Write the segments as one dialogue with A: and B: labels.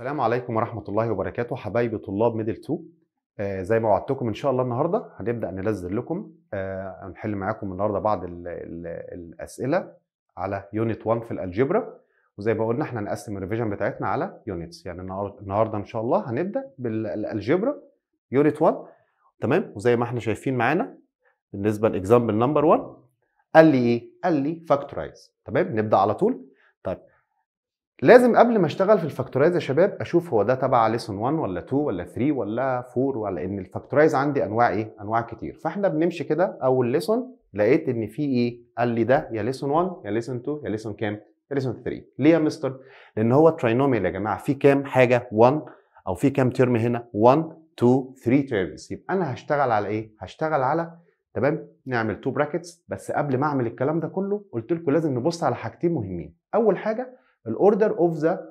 A: السلام عليكم ورحمة الله وبركاته حبايبي طلاب ميدل 2 آه زي ما وعدتكم ان شاء الله النهارده هنبدا ننزل لكم آه هنحل معاكم النهارده بعض الـ الـ الاسئله على يونت 1 في الالجبرا وزي ما قلنا احنا هنقسم الريفيجن بتاعتنا على يونتس يعني النهارده ان شاء الله هنبدا بالالجبرا يونت 1 تمام وزي ما احنا شايفين معانا بالنسبه لاكزامبل نمبر 1 قال لي ايه؟ قال لي فاكتورايز تمام نبدا على طول طيب لازم قبل ما اشتغل في الفاكتورايز يا شباب اشوف هو ده تبع ليسون 1 ولا 2 ولا 3 ولا 4 ولا ان الفاكتورايز عندي انواع ايه؟ انواع كتير فاحنا بنمشي كده اول ليسون لقيت ان في ايه؟ قال لي ده يا ليسون 1 يا ليسون 2 يا ليسون كام؟ يا ليسون 3 ليه يا مستر؟ لان هو تراينوميال يا جماعه في كام حاجه 1 او في كام ترم هنا 1 2 3 تيرمز يبقى انا هشتغل على ايه؟ هشتغل على تمام نعمل تو براكتس بس قبل ما اعمل الكلام ده كله قلت لكم لازم نبص على حاجتين مهمين اول حاجه الاوردر اوف ذا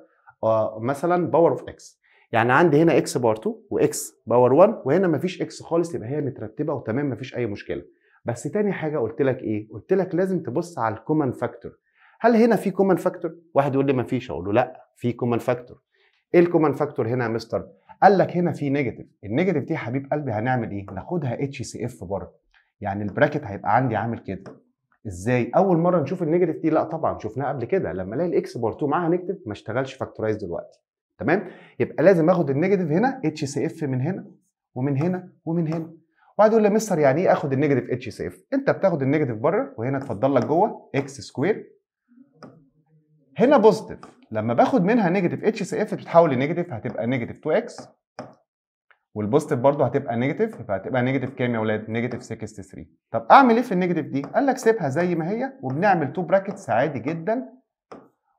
A: مثلا باور اوف اكس يعني عندي هنا اكس باور 2 واكس باور 1 وهنا مفيش اكس خالص يبقى هي مترتبه وتمام مفيش اي مشكله بس تاني حاجه قلت لك ايه قلت لك لازم تبص على الكومن فاكتور هل هنا في كومن فاكتور واحد يقول لي مفيش اقول له لا في كومن فاكتور ايه الكومن فاكتور هنا يا مستر قال لك هنا في نيجاتيف النيجاتيف دي يا حبيب قلبي هنعمل ايه ناخدها اتش سي اف بره يعني البراكت هيبقى عندي عامل كده ازاي اول مره نشوف النيجاتيف دي لا طبعا شفناها قبل كده لما الاقي الاكس بار 2 معاها نيجاتيف ما اشتغلش فاكتورايز دلوقتي تمام يبقى لازم اخد النيجاتيف هنا اتش سي اف من هنا ومن هنا ومن هنا وبعد يقول لي مستر يعني ايه اخد النيجاتيف اتش سي اف انت بتاخد النيجاتيف بره وهنا اتفضل لك جوه اكس سكوير هنا بوزيتيف لما باخد منها نيجاتيف اتش سي اف بتتحول لنيجاتيف هتبقى نيجاتيف 2 اكس والبوزيتيف برضه هتبقى نيجاتيف فهتبقى نيجاتيف كام يا اولاد؟ نيجاتيف 63 طب اعمل ايه في النيجاتيف دي؟ قال لك سيبها زي ما هي وبنعمل تو براكتس عادي جدا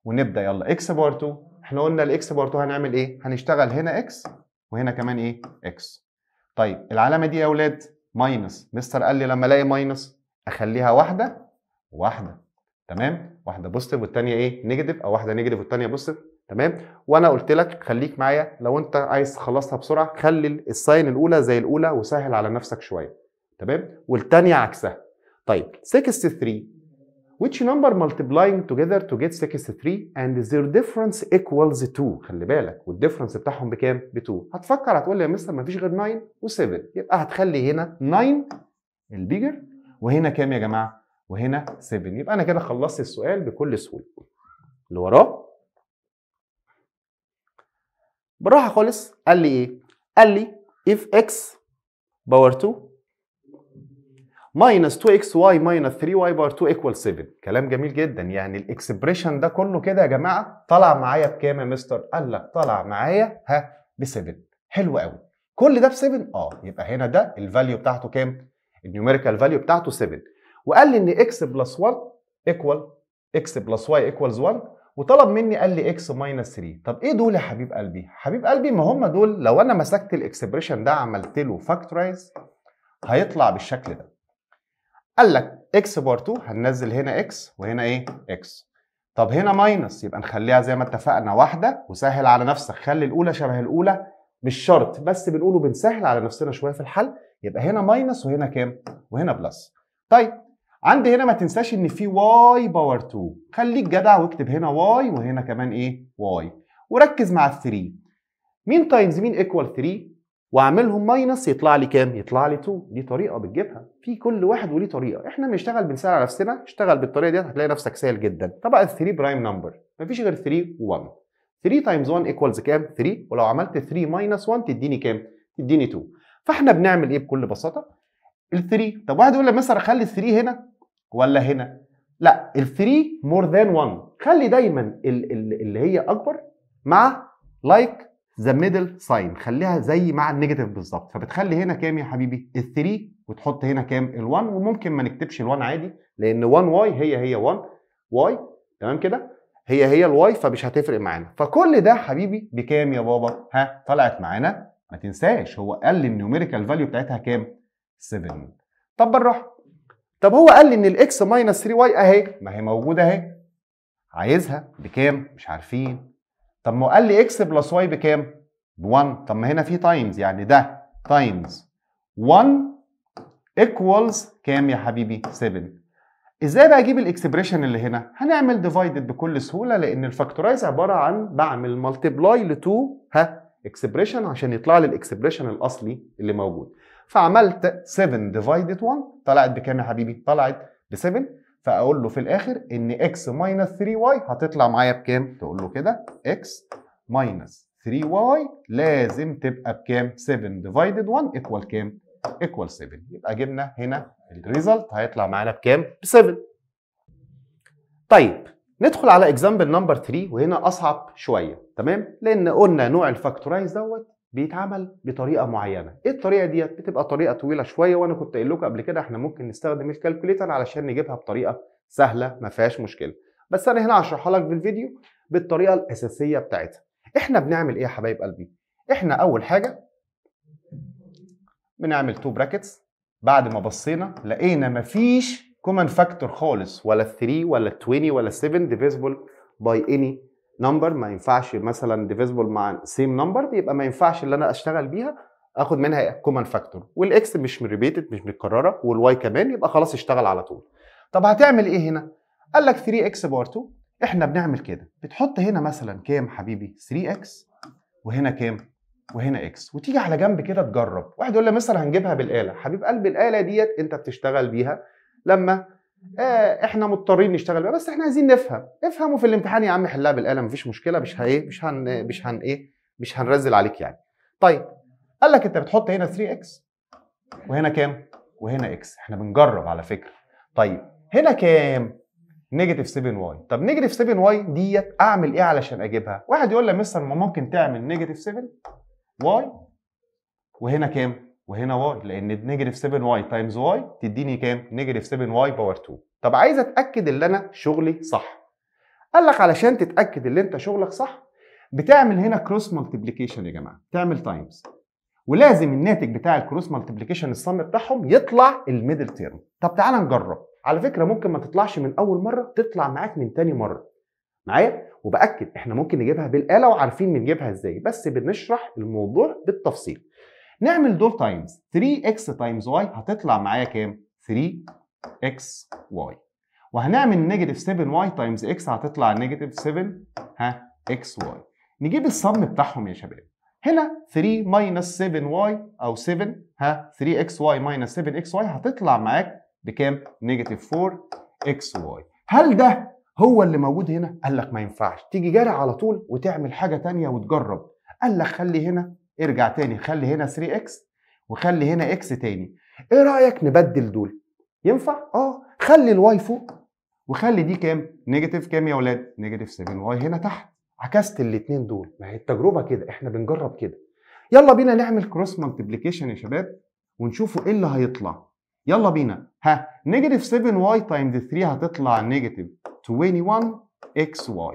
A: ونبدا يلا اكس بار 2 احنا قلنا الاكس بار 2 هنعمل ايه؟ هنشتغل هنا اكس وهنا كمان ايه؟ اكس طيب العلامه دي يا اولاد ماينس مستر قال لي لما الاقي ماينس اخليها واحده واحده تمام؟ واحده بوزيتيف والثانيه ايه؟ نيجاتيف او واحده نيجاتيف والثانيه بوزيتيف تمام وانا قلت لك خليك معايا لو انت عايز تخلصها بسرعه خلي الساين الاولى زي الاولى وسهل على نفسك شويه تمام والثانيه عكسها طيب 63 which number multiplying together to get 63 and their difference equals 2 خلي بالك والديفرنس بتاعهم بكام ب 2 هتفكر هتقول لي يا مستر مفيش غير 9 و7 يبقى هتخلي هنا 9 البيجر وهنا كام يا جماعه وهنا 7 يبقى انا كده خلصت السؤال بكل سهوله اللي وراه بالراحه خالص قال لي ايه قال لي if x باور 2 ماينس 2xy ماينس 3y باور 2 equals 7 كلام جميل جدا يعني الاكسبريشن ده كله كده يا جماعه طلع معايا بكام يا مستر قال لك طلع معايا ها ب 7 حلو قوي كل ده ب 7 اه يبقى هنا ده الفاليو بتاعته كام النيوميريكال فاليو بتاعته 7 وقال لي ان x بلس 1 ايكوال x بلس y ايكوالز 1 وطلب مني قال لي اكس ماينس 3 طب ايه دول يا حبيب قلبي حبيب قلبي ما هم دول لو انا مسكت الاكسبريشن ده عملت له فاكتورايز هيطلع بالشكل ده قال لك اكس بار 2 هننزل هنا اكس وهنا ايه اكس طب هنا ماينس يبقى نخليها زي ما اتفقنا واحده وسهل على نفسك خلي الاولى شبه الاولى مش شرط بس بنقوله بنسهل على نفسنا شويه في الحل يبقى هنا ماينس وهنا كام وهنا بلس طيب عندي هنا ما تنساش ان في واي باور 2 خليك جدع واكتب هنا واي وهنا كمان ايه واي وركز مع ال 3 مين تايمز مين ايكوال 3 واعملهم ماينس يطلع لي كام يطلع لي 2 دي طريقه بتجيبها في كل واحد وليه طريقه احنا بنشتغل بنسال على نفسنا اشتغل بالطريقه دي هتلاقي نفسك سهل جدا طبعا ال 3 برايم نمبر مفيش غير 3 و1 3 تايمز 1 ايكوالز كام 3 ولو عملت 3 ماينس 1 تديني كام تديني 2 فاحنا بنعمل ايه بكل بساطه ال 3 طب واحد يقول لي مثلا اخلي ال 3 هنا ولا هنا لا ال 3 مور ذان 1 خلي دايما اللي هي اكبر مع لايك ذا ميدل ساين خليها زي مع النيجاتيف بالظبط فبتخلي هنا كام يا حبيبي ال3 وتحط هنا كام ال1 وممكن ما نكتبش ال1 عادي لان 1 واي هي هي 1 واي تمام كده هي هي الواي فمش هتفرق معانا فكل ده حبيبي بكام يا بابا ها طلعت معانا ما تنساش هو قال لي النيوميريكال فاليو بتاعتها كام 7 طب بالراحه طب هو قال لي ان الاكس ماينس 3 واي اهي ما هي موجوده اهي عايزها بكام مش عارفين طب ما قال لي اكس بلس واي بكام ب 1 طب ما هنا في تايمز يعني ده تايمز 1 ايكوالز كام يا حبيبي 7 ازاي بقى اجيب الاكسبريشن اللي هنا هنعمل ديفايدد بكل سهوله لان الفاكتورايز عباره عن بعمل مالتيبلاي ل 2 ها اكسبريشن عشان يطلع لي الاكسبريشن الاصلي اللي موجود فعملت 7 ديفايدد 1 طلعت بكام يا حبيبي؟ طلعت ب 7 فاقول له في الاخر ان x ماينس 3y هتطلع معايا بكام؟ تقول له كده x ماينس 3y لازم تبقى بكام؟ 7 ديفايدد 1 ايكوال كام؟ ايكوال 7 يبقى جبنا هنا الريزلت هيطلع معانا بكام؟ ب 7 طيب ندخل على اكزامبل نمبر 3 وهنا اصعب شويه تمام؟ لان قلنا نوع الفاكتورايز دوت بيتعمل بطريقه معينه ايه الطريقه ديت بتبقى طريقه طويله شويه وانا كنت قايل لكم قبل كده احنا ممكن نستخدم الكالكوليتر علشان نجيبها بطريقه سهله ما فيهاش مشكله بس انا هنا هشرحها لك في الفيديو بالطريقه الاساسيه بتاعتها احنا بنعمل ايه يا حبايب قلبي احنا اول حاجه بنعمل تو براكتس بعد ما بصينا لقينا مفيش كومن فاكتور خالص ولا 3 ولا 20 ولا 7 ديفيزبل باي اني نمبر ما ينفعش مثلا ديفيزبل مع سيم نمبر يبقى ما ينفعش اللي انا اشتغل بيها اخد منها كومن فاكتور والاكس مش ريبيتد مش متكرره والواي كمان يبقى خلاص اشتغل على طول طب هتعمل ايه هنا قال لك 3 اكس بار 2 احنا بنعمل كده بتحط هنا مثلا كام حبيبي 3 اكس وهنا كام وهنا اكس وتيجي على جنب كده تجرب واحد يقول لي مثلا هنجيبها بالاله حبيب قلب الاله ديت انت بتشتغل بيها لما آه، احنا مضطرين نشتغل بقى بس احنا عايزين نفهم افهموا في الامتحان يا عم حلها بالقلم مفيش مشكله مش ايه مش هن مش هن ايه مش هنرزل عليك يعني طيب قال لك انت بتحط هنا 3 اكس وهنا كام وهنا اكس احنا بنجرب على فكره طيب هنا كام نيجاتيف 7 واي طب نيجاتيف 7 واي ديت اعمل ايه علشان اجيبها واحد يقول لي مثلا مستر ما ممكن تعمل نيجاتيف 7 واي وهنا كام وهنا واي لان نيجاتيف 7 واي تايمز واي تديني كام؟ نيجاتيف 7 واي باور 2 طب عايز اتاكد ان انا شغلي صح قال لك علشان تتاكد ان انت شغلك صح بتعمل هنا كروس مالتيبليكيشن يا جماعه تعمل تايمز ولازم الناتج بتاع الكروس مالتيبليكيشن الصم بتاعهم يطلع الميدل تيرم طب تعالى نجرب على فكره ممكن ما تطلعش من اول مره تطلع معاك من تاني مره معايا وباكد احنا ممكن نجيبها بالاله وعارفين بنجيبها ازاي بس بنشرح الموضوع بالتفصيل نعمل دول تايمز 3x تايمز y هتطلع معايا كام 3xy وهنعمل نيجاتيف 7y تايمز x هتطلع نيجاتيف 7 ها xy نجيب الصم بتاعهم يا شباب هنا 3 ماينس 7y او 7 ها 3xy ماينس 7xy هتطلع معاك بكام نيجاتيف 4xy هل ده هو اللي موجود هنا قال لك ما ينفعش تيجي جاري على طول وتعمل حاجه تانية وتجرب قال لك خلي هنا ارجع تاني خلي هنا 3 اكس وخلي هنا اكس تاني ايه رايك نبدل دول ينفع اه خلي الواي فوق وخلي دي كام نيجاتيف كام يا اولاد نيجاتيف 7 واي هنا تحت عكست الاثنين دول ما هي التجربه كده احنا بنجرب كده يلا بينا نعمل كروس مالتيبليكيشن يا شباب ونشوفوا ايه اللي هيطلع يلا بينا ها نيجاتيف 7 واي تايم 3 هتطلع نيجاتيف 21 اكس واي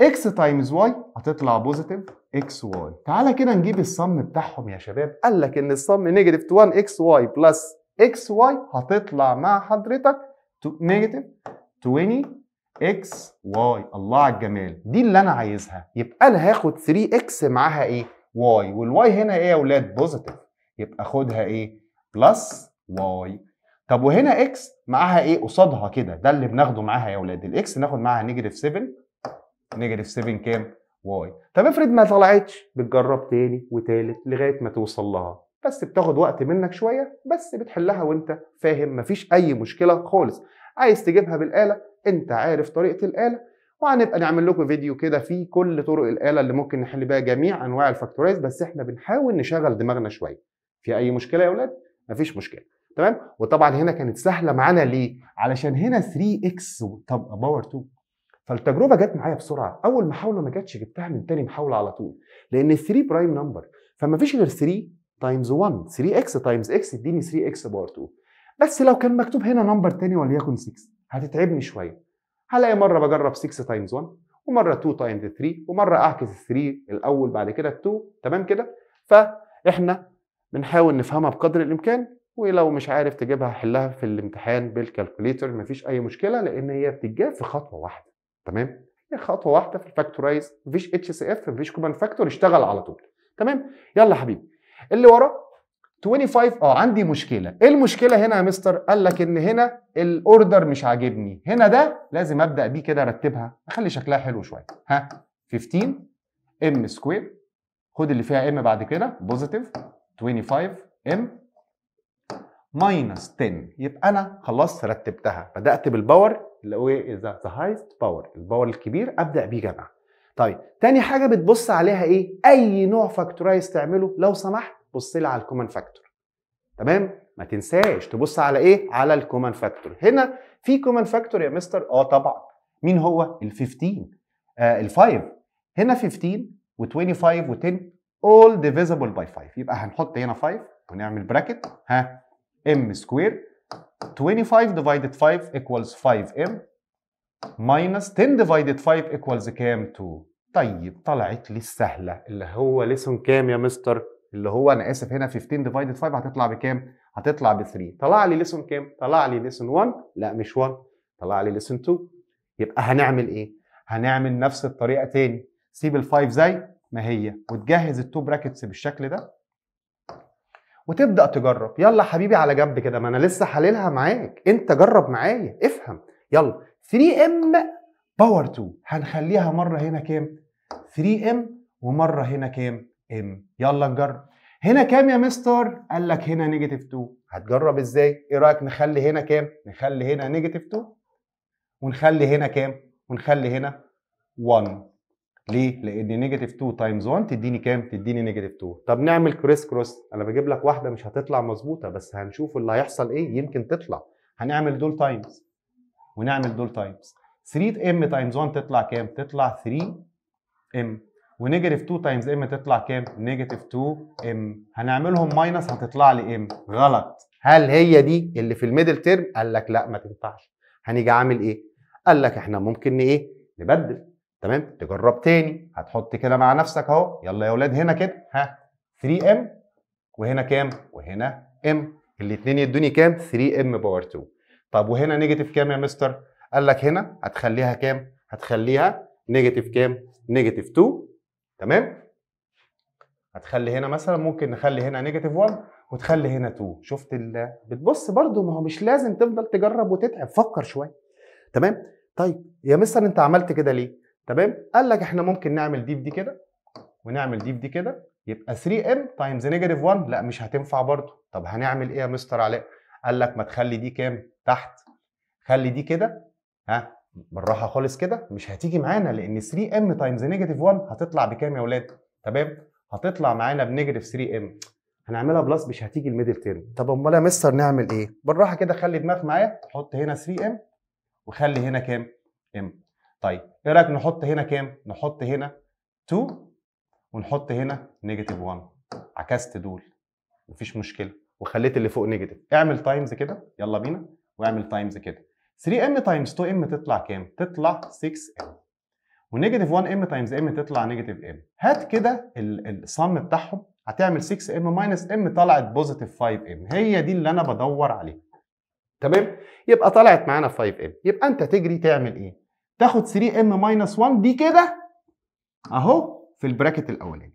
A: اكس تايمز واي هتطلع بوزيتيف اكس واي تعالى كده نجيب الصم بتاعهم يا شباب قال لك ان الصم نيجاتيف 1 اكس واي بلس اكس واي هتطلع مع حضرتك نيجاتيف 20 اكس واي الله على الجمال دي اللي انا عايزها يبقى انا هاخد 3 اكس معاها ايه واي والواي هنا ايه يا اولاد بوزيتيف يبقى خدها ايه بلس واي طب وهنا اكس معاها ايه قصادها كده ده اللي بناخده معاها يا اولاد الاكس ناخد معاها نيجاتيف 7 نيجاتيف 7 كام واي طب افرض ما طلعتش بتجرب تاني وتالت لغايه ما توصل لها بس بتاخد وقت منك شويه بس بتحلها وانت فاهم مفيش اي مشكله خالص عايز تجيبها بالاله انت عارف طريقه الاله وهنبقى نعمل لكم فيديو كده فيه كل طرق الاله اللي ممكن نحل بيها جميع انواع الفاكتورايز بس احنا بنحاول نشغل دماغنا شويه في اي مشكله يا اولاد مفيش مشكله تمام وطبعا هنا كانت سهله معانا ليه علشان هنا 3 اكس طب باور 2 فالتجربه جت معايا بسرعه اول محاوله ما جتش جبتها من تاني محاوله على طول لان 3 برايم نمبر فما فيش غير 3 تايمز 1 3 اكس تايمز اكس اديني 3 اكس باور 2 بس لو كان مكتوب هنا نمبر تاني وليكن 6 هتتعبني شويه هلاقي مره بجرب 6 تايمز 1 ومره 2 تايمز 3 ومره اعكس 3 الاول بعد كده 2 تمام كده فاحنا بنحاول نفهمها بقدر الامكان ولو مش عارف تجيبها حلها في الامتحان بالكالكوليتر مفيش اي مشكله لان هي بتتجاب في خطوه واحده تمام هي خطوه واحده في الفاكتورايز مفيش اتش سي اف مفيش كومان فاكتور اشتغل على طول تمام يلا حبيبي اللي ورا 25 اه عندي مشكله ايه المشكله هنا يا مستر قال لك ان هنا الاوردر مش عاجبني هنا ده لازم ابدا بيه كده ارتبها اخلي شكلها حلو شويه ها 15 ام سكوير خد اللي فيها ام بعد كده بوزيتيف 25 ام ماينس 10 يبقى انا خلاص رتبتها بدات بالباور اللي هو ذا هايست باور الباور الكبير ابدا بيه جمع طيب تاني حاجه بتبص عليها ايه اي نوع فاكتورايز تعمله لو سمحت بص لي على الكومن فاكتور تمام ما تنساش تبص على ايه على الكومن فاكتور هنا في كومن فاكتور يا مستر اه طبعا مين هو ال 15 آه ال 5 هنا 15 و25 و10 all divisible by 5 يبقى هنحط هنا 5 ونعمل براكت ها ام سكوير 25 divided 5 equals 5m minus 10 divided 5 equals كام 2 طيب طلعت لي السهله اللي هو ليسون كام يا مستر اللي هو انا اسف هنا 15 divided 5 هتطلع بكام هتطلع ب 3 طلع لي ليسون كام طلع لي ليسون 1 لا مش 1 طلع لي ليسون 2 يبقى هنعمل ايه هنعمل نفس الطريقه تاني سيب ال5 زي ما هي وتجهز التو براكتس بالشكل ده وتبدا تجرب يلا حبيبي على جنب كده ما انا لسه حللها معاك انت جرب معايا افهم يلا 3 ام باور 2 هنخليها مره هنا كام 3 ام ومره هنا كام ام يلا نجرب هنا كام يا مستر قال لك هنا نيجاتيف 2 هتجرب ازاي ايه رايك نخلي هنا كام نخلي هنا نيجاتيف 2 ونخلي هنا كام ونخلي هنا 1 ليه؟ لان نيجاتيف 2 تايمز 1 تديني كام؟ تديني نيجاتيف 2 طب نعمل كريس كروس انا بجيب لك واحده مش هتطلع مظبوطه بس هنشوف اللي هيحصل ايه يمكن تطلع هنعمل دول تايمز ونعمل دول تايمز 3 ام تايمز 1 تطلع كام؟ تطلع 3 ام ونيجاتيف 2 تايمز ام تطلع كام؟ نيجاتيف 2 ام هنعملهم ماينس هتطلع لي ام غلط هل هي دي اللي في الميدل تيرم؟ قال لك لا ما تنفعش هنيجي عامل ايه؟ قال لك احنا ممكن ايه؟ نبدل تمام تجرب تاني هتحط كده مع نفسك اهو يلا يا اولاد هنا كده ها 3 ام وهنا كام وهنا ام الاثنين يدوني كام 3 ام باور 2 طب وهنا نيجاتيف كام يا مستر قال لك هنا هتخليها كام هتخليها نيجاتيف كام نيجاتيف 2 تمام هتخلي هنا مثلا ممكن نخلي هنا نيجاتيف 1 وتخلي هنا 2 شفت ال... بتبص برده ما هو مش لازم تفضل تجرب وتتعب فكر شويه تمام طيب يا مستر انت عملت كده ليه تمام قال لك احنا ممكن نعمل دي في دي كده ونعمل دي في دي كده يبقى 3m تايمز نيجاتيف 1 لا مش هتنفع برضه طب هنعمل ايه يا مستر علاء قال لك ما تخلي دي كام تحت خلي دي كده ها بالراحه خالص كده مش هتيجي معانا لان 3m تايمز نيجاتيف 1 هتطلع بكام يا اولاد تمام هتطلع معانا بنيجاتيف 3m هنعملها بلس مش هتيجي الميدل تيرم طب امال يا مستر نعمل ايه بالراحه كده خلي دماغ معايا حط هنا 3m وخلي هنا كام m طيب ايه رايك نحط هنا كام؟ نحط هنا 2 ونحط هنا نيجاتيف 1 عكست دول مفيش مشكله وخليت اللي فوق نيجاتيف اعمل تايمز كده يلا بينا واعمل تايمز كده 3 ام تايمز 2 ام تطلع كام؟ تطلع 6 ام ونيجاتيف 1 ام تايمز ام تطلع نيجاتيف ام هات كده الصم بتاعهم هتعمل 6 ام ماينس ام طلعت بوزيتيف 5 ام هي دي اللي انا بدور عليها تمام يبقى طلعت معانا 5 ام يبقى انت تجري تعمل ايه تاخد 3m ماينس 1 دي كده اهو في البراكت الاولاني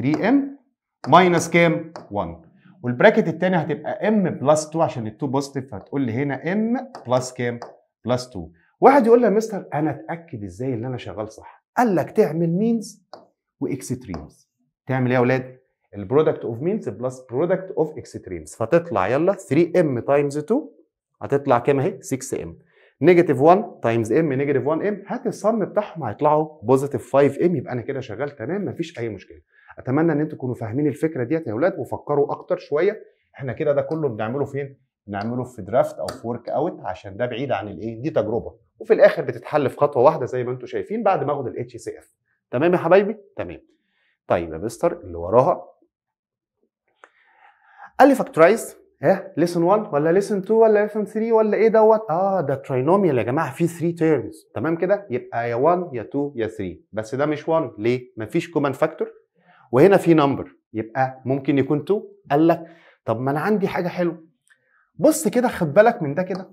A: 3m ماينس كام 1 والبراكت الثاني هتبقى m بلس 2 عشان ال2 بوزيتيف فتقول لي هنا m بلس كام بلس 2 واحد يقول لي يا مستر انا اتاكد ازاي ان انا شغال صح قال لك تعمل مينز واكستريمز تعمل ايه يا اولاد البرودكت اوف مينز بلس برودكت اوف اكستريمز فتطلع يلا 3m تايمز 2 هتطلع كام اهي 6m نيجاتيف 1 تايمز ام نيجاتيف 1 ام هات الصم بتاعهم هيطلعوا بوزيتيف 5 ام يبقى انا كده شغال تمام مفيش اي مشكله اتمنى ان انتم تكونوا فاهمين الفكره ديت يا اولاد وفكروا اكتر شويه احنا كده ده كله بنعمله فين بنعمله في درافت او في ورك اوت عشان ده بعيد عن الايه دي تجربه وفي الاخر بتتحل في خطوه واحده زي ما انتم شايفين بعد ما اخد الاتش سي اف تمام يا حبايبي تمام طيب يا مستر اللي وراها قال لي فاكتورايز ايه ليسن 1 ولا ليسن 2 ولا ليسن 3 ولا ايه دوت اه ده تراينوميال يا جماعه فيه 3 تيرمز تمام كده يبقى يا 1 يا 2 يا 3 بس ده مش 1 ليه مفيش كومن فاكتور وهنا في نمبر يبقى ممكن يكون 2 قال لك طب ما انا عندي حاجه حلوه بص كده خد بالك من ده كده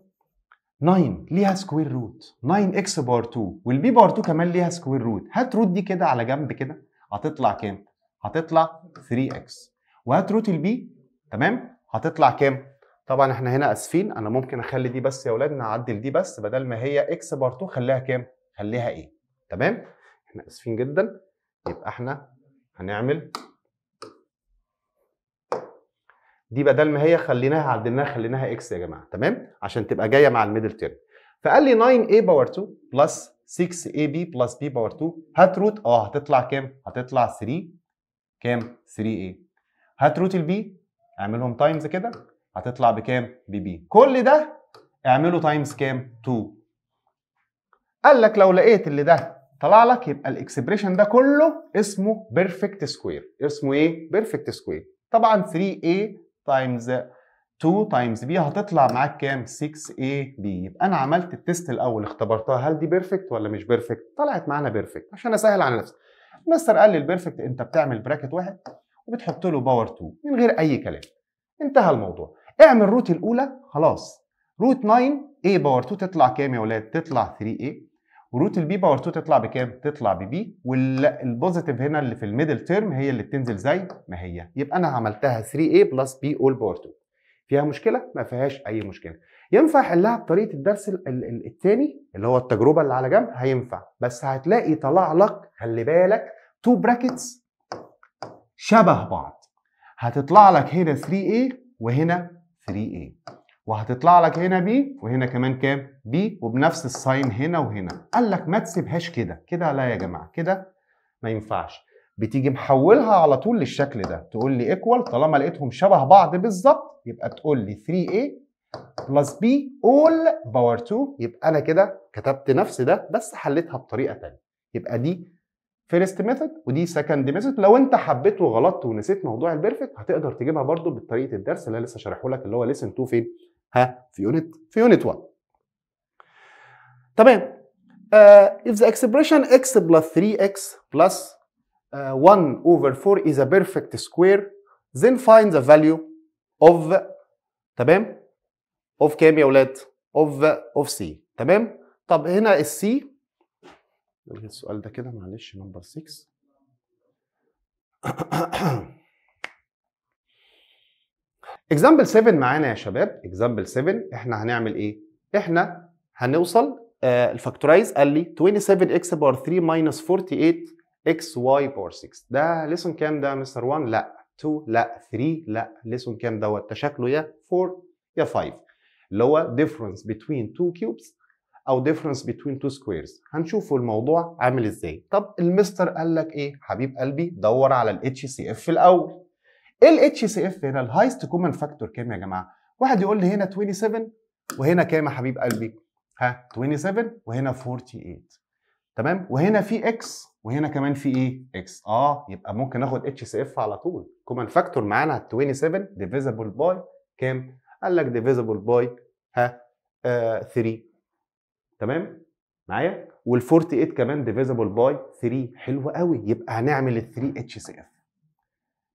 A: 9 ليها سكوير روت 9 اكس بار 2 والبي بار 2 كمان ليها سكوير روت هات روت دي كده على جنب كده هتطلع كام هتطلع 3 اكس وهات روت البي تمام هتطلع كام؟ طبعا احنا هنا اسفين انا ممكن اخلي دي بس يا اولاد نعدل دي بس بدل ما هي اكس بار 2 خليها كام؟ خليها ايه؟ تمام؟ احنا اسفين جدا يبقى احنا هنعمل دي بدل ما هي خليناها عدلناها خليناها اكس يا جماعه تمام؟ عشان تبقى جايه مع الميدل تيرم فقال لي 9a باور 2 بلس 6ab بلس b باور 2 هات روت اه هتطلع كام؟ هتطلع 3 كام؟ 3a هات روت البي اعملهم تايمز كده هتطلع بكام؟ ببي كل ده اعمله تايمز كام؟ 2 قال لك لو لقيت اللي ده طلع لك يبقى الاكسبريشن ده كله اسمه بيرفكت سكوير اسمه ايه؟ بيرفكت سكوير طبعا 3a تايمز 2 تايمز بي هتطلع معاك كام 6 a بي يبقى انا عملت التيست الاول اختبرتها هل دي بيرفكت ولا مش بيرفكت طلعت معانا بيرفكت عشان اسهل على نفسي المستر قال لي البيرفكت انت بتعمل براكت واحد وبتحط له باور 2 من غير اي كلام انتهى الموضوع اعمل روت الاولى خلاص روت 9 a باور 2 تطلع كام يا ولاد تطلع 3a وروت البي باور 2 تطلع بكام تطلع ببي والبوزيتيف هنا اللي في الميدل تيرم هي اللي بتنزل زي ما هي يبقى انا عملتها 3a بلس b اول باور 2 فيها مشكله ما فيهاش اي مشكله ينفع حلها بطريقه الدرس الثاني اللي هو التجربه اللي على جنب هينفع بس هتلاقي طلع لك خلي بالك تو براكتس شبه بعض هتطلع لك هنا 3A وهنا 3A وهتطلع لك هنا B وهنا كمان كام B وبنفس الساين هنا وهنا قال لك ما تسيبهاش كده كده لا يا جماعة كده ما ينفعش بتيجي محولها على طول للشكل ده تقول لي ايكوال طالما لقيتهم شبه بعض بالظبط يبقى تقول لي 3A بلس بي all باور 2 يبقى انا كده كتبت نفس ده بس حليتها بطريقه ثانيه يبقى دي فيرست ميثود ودي سكند ميثود لو انت حبيت وغلطت ونسيت موضوع البيرفكت هتقدر تجيبها برضو بطريقه الدرس اللي انا لسه شارحه لك اللي هو ليسن تو فين ها في يونت في يونت 1 تمام uh, if the expression x plus 3x plus uh, آه، 1 over 4 is a perfect square then find the value of تمام of كام يا ولاد of of c تمام طب هنا السي نلغي السؤال ده كده معلش نمبر 6 اكزامبل 7 معانا يا شباب اكزامبل 7 احنا هنعمل ايه احنا هنوصل آه الفاكتورايز قال لي 27 اكس باور 3 ماينس 48 اكس واي باور 6 ده ليسون كام ده مستر 1 لا 2 لا 3 لا ليسون كام دوت شكله يا 4 يا 5 اللي هو difference between 2 cubes او ديفرنس بين تو سكويرز هنشوفوا الموضوع عامل ازاي طب المستر قال لك ايه حبيب قلبي دور على الاتش سي اف الاول ايه الاتش سي اف هنا الهايست كومن فاكتور كام يا جماعه واحد يقول لي هنا 27 وهنا كام يا حبيب قلبي ها 27 وهنا 48 تمام وهنا في اكس وهنا كمان في ايه اكس اه يبقى ممكن اخد اتش سي اف على طول كومن فاكتور معانا 27 ديفيزبل باي كام قال لك ديفيزبل باي ها 3 آه، تمام معايا وال48 كمان ديفيزبل باي 3 حلو قوي يبقى هنعمل ال 3 اتش سي اف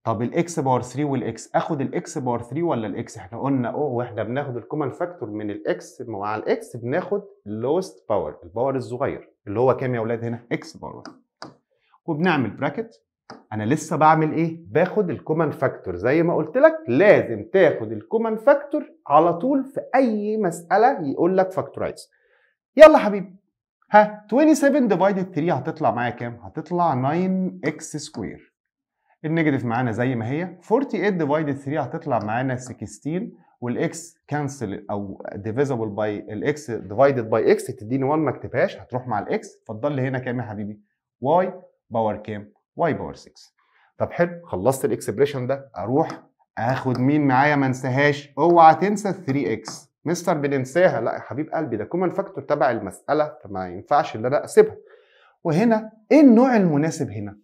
A: طب الاكس باور 3 والاكس اخد الاكس باور 3 ولا الاكس احنا قلنا او واحنا بناخد الكومن فاكتور من الاكس مع الاكس بناخد لوست باور الباور الصغير اللي هو كام يا اولاد هنا اكس باور وبنعمل براكت انا لسه بعمل ايه باخد الكومن فاكتور زي ما قلت لك لازم تاخد الكومن فاكتور على طول في اي مساله يقول لك فاكتورايز يلا حبيبي ها 27 ديفايدد 3 هتطلع معايا كام؟ هتطلع 9x سكوير النيجاتيف معانا زي ما هي 48 ديفايدد 3 هتطلع معانا 16 والاكس كانسل او ديفيزبل باي الاكس ديفايدد باي اكس تديني 1 ما اكتبهاش هتروح مع الاكس فضل لي هنا كام يا حبيبي؟ واي باور كام؟ واي باور 6 طب حلو خلصت الاكسبريشن ده اروح اخد مين معايا ما انساهاش اوعى تنسى 3 اكس مستر بننساها لا يا حبيب قلبي ده كومن فاكتور تبع المساله فما ينفعش ان انا اسيبها وهنا ايه النوع المناسب هنا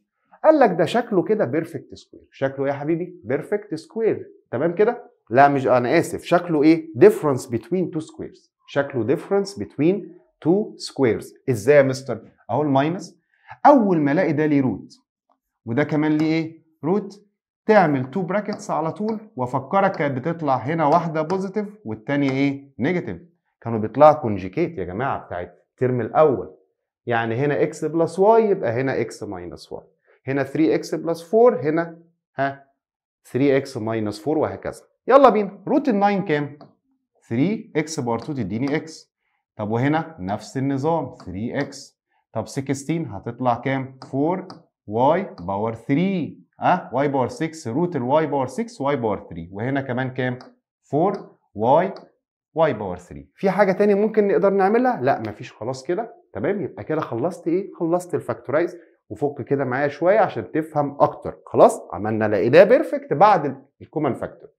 A: قال لك ده شكله كده بيرفكت سكوير شكله ايه يا حبيبي بيرفكت سكوير تمام كده لا مش انا اسف شكله ايه ديفرنس بتوين تو سكويرز شكله ديفرنس بتوين تو سكويرز ازاي يا مستر اهو الماينس اول ما الاقي ده ليه روت وده كمان ليه ايه روت تعمل تو براكتس على طول وافكرك كانت بتطلع هنا واحده بوزيتيف والثانيه ايه نيجاتيف كانوا بيطلعوا كونجيكيت يا جماعه بتاعت الترم الاول يعني هنا اكس بلس واي يبقى هنا اكس ماينس واي هنا 3 اكس بلس 4 هنا ها 3 اكس ماينس 4 وهكذا يلا بينا روت ال 9 كام 3 اكس بار 2 تديني اكس طب وهنا نفس النظام 3 اكس طب 16 هتطلع كام 4 واي باور 3 اه واي باور 6 روت الواي باور 6 واي باور 3 وهنا كمان كام 4 واي واي باور 3 في حاجه تاني ممكن نقدر نعملها لا مفيش خلاص كده تمام يبقى كده خلصت ايه خلصت الفاكتورايز وفك كده معايا شويه عشان تفهم اكتر خلاص عملنا لقيناه بيرفكت بعد الكومن فاكتور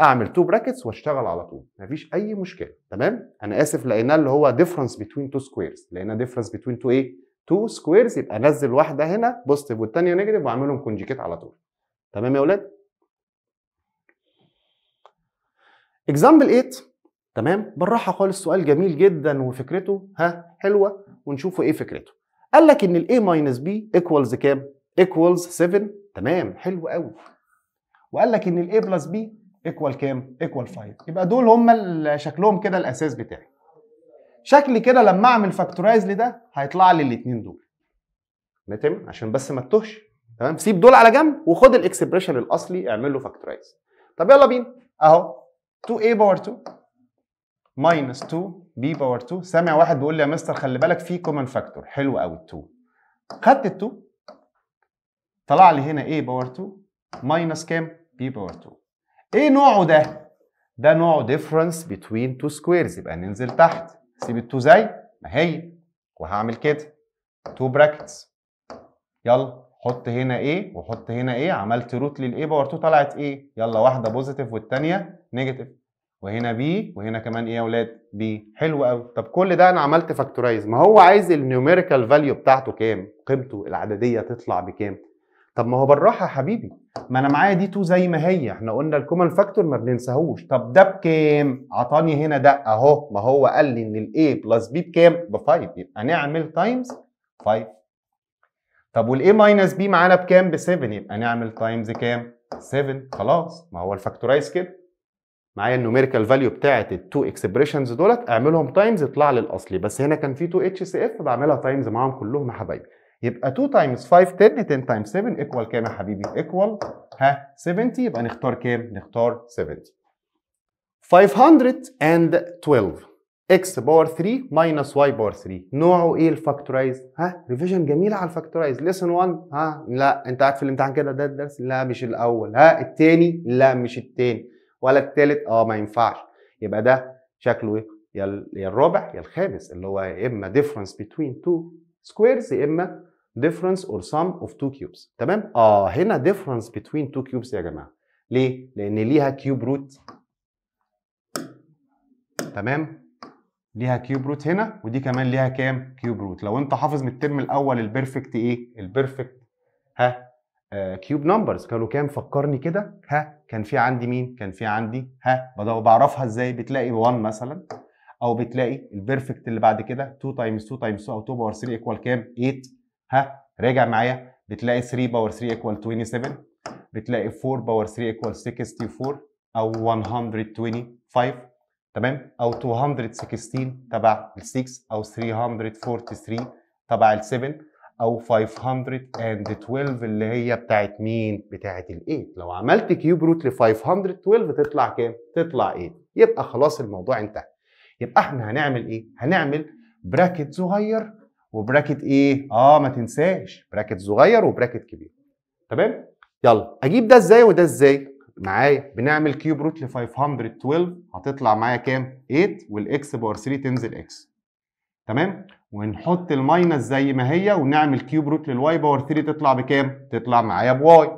A: اعمل تو براكتس واشتغل على طول مفيش اي مشكله تمام انا اسف لقيناه اللي هو ديفرنس بتوين تو سكويرز لقينا ديفرنس بتوين تو ايه 2 سكويرز يبقى انزل واحده هنا بوزيتيف والثانيه نيجاتيف واعملهم كونجيكيت على طول تمام يا اولاد اكزامبل 8 تمام بالراحه خالص السؤال جميل جدا وفكرته ها حلوه ونشوفه ايه فكرته قال لك ان الاي ماينس بي ايكوالز كام ايكوالز 7 تمام حلو قوي وقال لك ان الاي بلس بي ايكوال كام ايكوال 5 يبقى دول هم شكلهم كده الاساس بتاعي شكل كده لما اعمل فاكتورايز لده هيطلع لي الاثنين دول نتم عشان بس ما تتهش تمام سيب دول على جنب وخد الاكسبريشن الاصلي اعمل له فاكتورايز طب يلا بينا اهو 2a باور 2 ماينس 2b باور 2 سامع واحد بيقول لي يا مستر خلي بالك في كومن فاكتور حلو قوي ال 2 خدت ال 2 طلع لي هنا a باور 2 ماينس كام b باور 2 ايه نوعه ده ده نوعه difference between two squares يبقى ننزل تحت سيب ال2 زي ما هي وهعمل كده 2 براكتس يلا حط هنا ايه وحط هنا ايه عملت روت للايه باور 2 طلعت ايه يلا واحده بوزيتيف والثانيه نيجاتيف وهنا بي وهنا كمان ايه يا اولاد بي حلو قوي طب كل ده انا عملت فاكتورايز ما هو عايز النيوميريكال فاليو بتاعته كام قيمته العدديه تطلع بكام طب ما هو بالراحه يا حبيبي ما انا معايا دي 2 زي ما هي احنا قلنا الكومن فاكتور ما بننساهوش طب ده بكام عطاني هنا ده اهو ما هو قال لي ان الاي بلس بي بكام ب 5 يبقى نعمل تايمز 5 طب والاي ماينس بي معانا بكام ب 7 يبقى نعمل تايمز كام 7 خلاص ما هو الفاكتورايز كده معايا النوميريكال فاليو بتاعت التو اكسبريشنز دولت اعملهم تايمز يطلع لي الاصلي بس هنا كان في 2 اتش سي اف بعملها تايمز معاهم كلهم يا حبايبي يبقى 2 تايمز 5 10 10 تايمز 7 ايكوال كام يا حبيبي؟ ايكوال ها 70 يبقى نختار كام؟ نختار 70 512 x باور 3 ماينس y باور 3 نوعه ايه الفاكتورايز؟ ها ريفيجن جميله على الفاكتورايز ليسن 1 ها لا انت قاعد في الامتحان كده ده الدرس لا مش الاول ها الثاني لا مش الثاني ولا الثالث اه ما ينفعش يبقى ده شكله ايه؟ يا الرابع يا الخامس اللي هو يا اما ديفرنس بتوين تو سكويرز يا اما difference or sum of two cubes تمام اه هنا difference between two cubes يا جماعه ليه لان ليها كيوب روت تمام ليها كيوب روت هنا ودي كمان ليها كام كيوب روت لو انت حافظ من الترم الاول البيرفكت ايه البيرفكت ها آه كيوب نمبرز كانوا كام فكرني كده ها كان في عندي مين كان في عندي ها بعرفها ازاي بتلاقي 1 مثلا او بتلاقي البيرفكت اللي بعد كده 2 تايمز 2 تايمز 2 او 2 باور 3 ايكوال كام 8 ها راجع معايا بتلاقي 3 باور 3 ايكوال 27 بتلاقي 4 باور 3 ايكوال 64 او 125 تمام او 216 تبع ال 6 او 343 تبع ال 7 او 512 اللي هي بتاعت مين بتاعت ال 8 لو عملت كيوب روت ل 512 تطلع كام تطلع 8 يبقى خلاص الموضوع انتهى يبقى احنا هنعمل ايه هنعمل براكت صغير وبراكت ايه؟ اه ما تنساش براكت صغير وبراكت كبير تمام؟ يلا اجيب ده ازاي وده ازاي؟ معايا بنعمل كيوب روت ل 512 هتطلع معايا كام؟ 8 والاكس باور 3 تنزل اكس تمام؟ ونحط الماينس زي ما هي ونعمل كيوب روت للواي باور 3 تطلع بكام؟ تطلع معايا بواي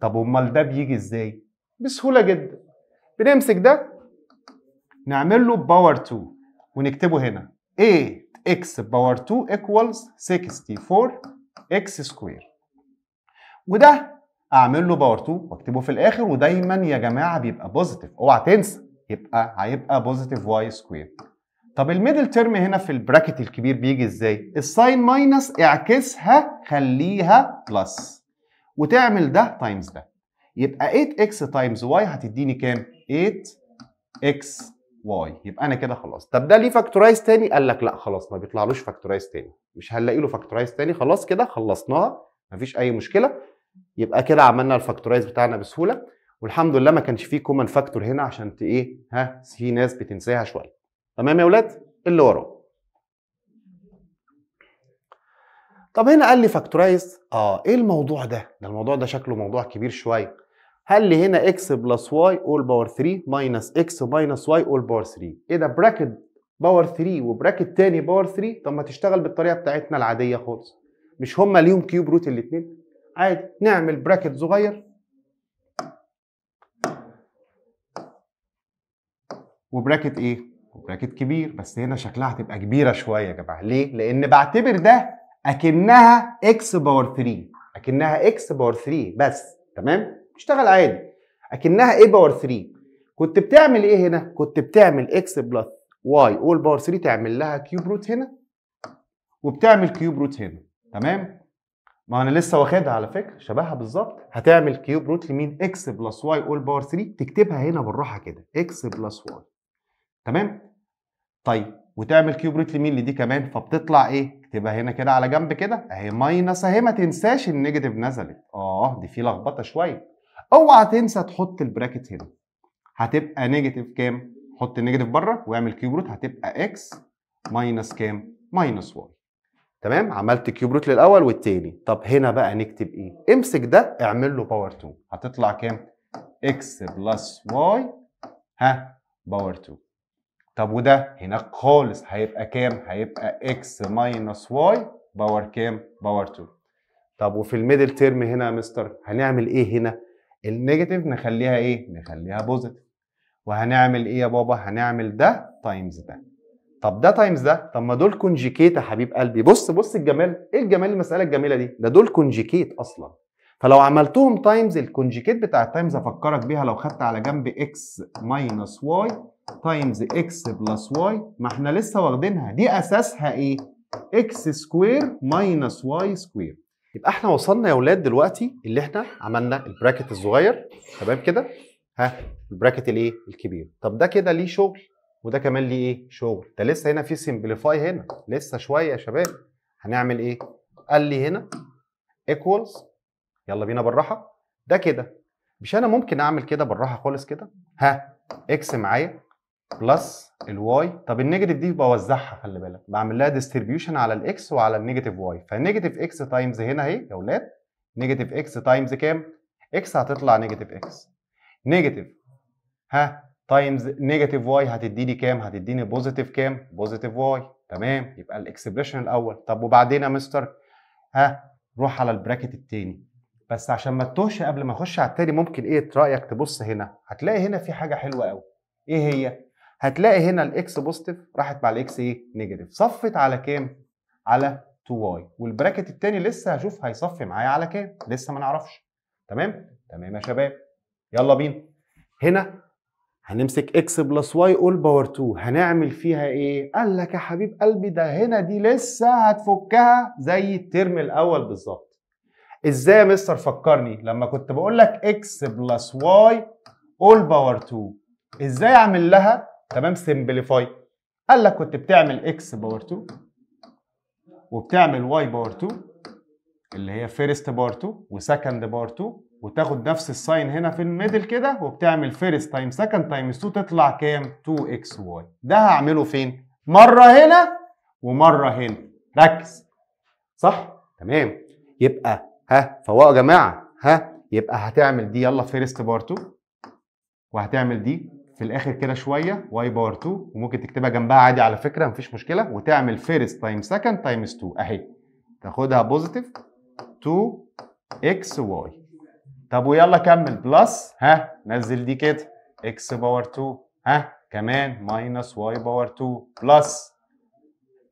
A: طب امال ده بيجي ازاي؟ بسهوله جدا بنمسك ده نعمل له باور 2 ونكتبه هنا ايه x باور 2 equals 64 x سكوير وده اعمل له باور 2 واكتبه في الاخر ودايما يا جماعه بيبقى بوزيتيف اوعى تنسى يبقى هيبقى بوزيتيف واي سكوير طب الميدل تيرم هنا في البراكت الكبير بيجي ازاي الساين ماينس اعكسها خليها بلس وتعمل ده تايمز ده يبقى 8x تايمز y هتديني كام 8x واي يبقى انا كده خلاص طب ده ليه فاكتورايز تاني قال لك لا خلاص ما بيطلعلوش فاكتورايز تاني مش هنلاقي له فاكتورايز تاني خلاص كده خلصناها مفيش اي مشكله يبقى كده عملنا الفاكتورايز بتاعنا بسهوله والحمد لله ما كانش فيه كومن فاكتور هنا عشان ايه ها في ناس بتنساها شويه تمام يا ولاد اللي وراه طب هنا قال لي فاكتورايز اه ايه الموضوع ده ده الموضوع ده شكله موضوع كبير شويه هل لي هنا اكس بلس واي اول باور 3 ماينس اكس ماينس واي اول باور 3 ايه ده براكت باور 3 وبراكت تاني باور 3 طب ما تشتغل بالطريقه بتاعتنا العاديه خالص مش هما ليهم كيوب روت الاثنين عادي نعمل براكت صغير وبراكت ايه وبراكت كبير بس هنا شكلها هتبقى كبيره شويه يا جماعه ليه لان بعتبر ده اكنها اكس باور 3 اكنها اكس باور 3 بس تمام اشتغل عادي اكنها ايه باور 3 كنت بتعمل ايه هنا كنت بتعمل اكس بلس واي اول باور 3 تعمل لها كيوب روت هنا وبتعمل كيوب روت هنا تمام ما انا لسه واخدها على فكره شبهها بالظبط هتعمل كيوب روت لمين اكس بلس واي اول باور 3 تكتبها هنا بالراحه كده اكس بلس واي تمام طيب وتعمل كيوب روت لمين لدي كمان فبتطلع ايه اكتبها هنا كده على جنب كده اهي ماينس اهي ما تنساش النيجاتيف نزلت اه دي في لخبطه شويه اوعى تنسى تحط البراكت هنا هتبقى نيجاتيف كام حط النيجاتيف بره واعمل كيوب روت هتبقى اكس ماينس كام ماينس واي تمام عملت كيوب روت للاول والتاني طب هنا بقى نكتب ايه امسك ده اعمل له باور 2 هتطلع كام اكس بلس واي ها باور 2 طب وده هناك خالص هيبقى كام هيبقى اكس ماينس واي باور كام باور 2 طب وفي الميدل تيرم هنا يا مستر هنعمل ايه هنا النيجاتيف نخليها ايه نخليها بوزيتيف وهنعمل ايه يا بابا هنعمل ده تايمز ده طب ده تايمز ده طب ما دول كونجيكيت يا حبيب قلبي بص بص الجمال ايه الجمال المساله الجميله دي ده دول كونجيكيت اصلا فلو عملتهم تايمز الكونجيكيت بتاع التايمز افكرك بيها لو خدت على جنب اكس ماينس واي تايمز اكس بلس واي ما احنا لسه واخدينها دي اساسها ايه؟ اكس سكوير ماينس واي سكوير يبقى احنا وصلنا يا اولاد دلوقتي اللي احنا عملنا البراكت الصغير تمام كده ها البراكت الايه الكبير طب ده كده ليه شغل وده كمان ليه ايه شغل ده لسه هنا في سمبليفاي هنا لسه شويه يا شباب هنعمل ايه قال لي هنا ايكوالز يلا بينا بالراحه ده كده مش انا ممكن اعمل كده بالراحه خالص كده ها اكس معايا بلس الواي طب النيجاتيف دي بوزعها خلي بالك بعمل لها ديستريبيوشن على الاكس وعلى النيجاتيف واي فالنيجاتيف اكس تايمز هنا اهي يا اولاد نيجاتيف اكس تايمز كام؟ اكس هتطلع نيجاتيف اكس نيجاتيف ها تايمز نيجاتيف واي هتديني كام؟ هتديني بوزيتيف كام؟ بوزيتيف واي تمام يبقى الاكسبريشن الاول طب وبعدين يا مستر ها روح على البراكت التاني بس عشان ما تتوهش قبل ما اخش على التاني ممكن ايه رايك تبص هنا هتلاقي هنا في حاجه حلوه قوي ايه هي؟ هتلاقي هنا الاكس بوزيتيف راحت مع الاكس ايه نيجاتيف صفت على كام على 2 واي والبراكت الثاني لسه هشوف هيصفي معايا على كام لسه ما نعرفش تمام تمام يا شباب يلا بينا هنا هنمسك اكس بلس واي اول باور 2 هنعمل فيها ايه قال لك يا حبيب قلبي ده هنا دي لسه هتفكها زي الترم الاول بالظبط ازاي يا مستر فكرني لما كنت بقول لك اكس بلس واي اول باور 2 ازاي اعمل لها تمام سمبليفاي قال لك كنت بتعمل اكس باور 2 وبتعمل واي باور 2 اللي هي فيرست باور 2 وسكند باور 2 وتاخد نفس الساين هنا في الميدل كده وبتعمل فيرست تايم سكند تايم 2 تطلع كام 2 اكس واي ده هعمله فين مره هنا ومره هنا ركز صح تمام يبقى ها فوق يا جماعه ها يبقى هتعمل دي يلا فيرست باور 2 وهتعمل دي في الاخر كده شويه واي باور 2 وممكن تكتبها جنبها عادي على فكره مفيش مشكله وتعمل فيرست تايم سكند تايمز 2 اهي تاخدها بوزيتيف 2 اكس واي طب ويلا كمل بلس ها نزل دي كده اكس باور 2 ها كمان ماينس واي باور 2 بلس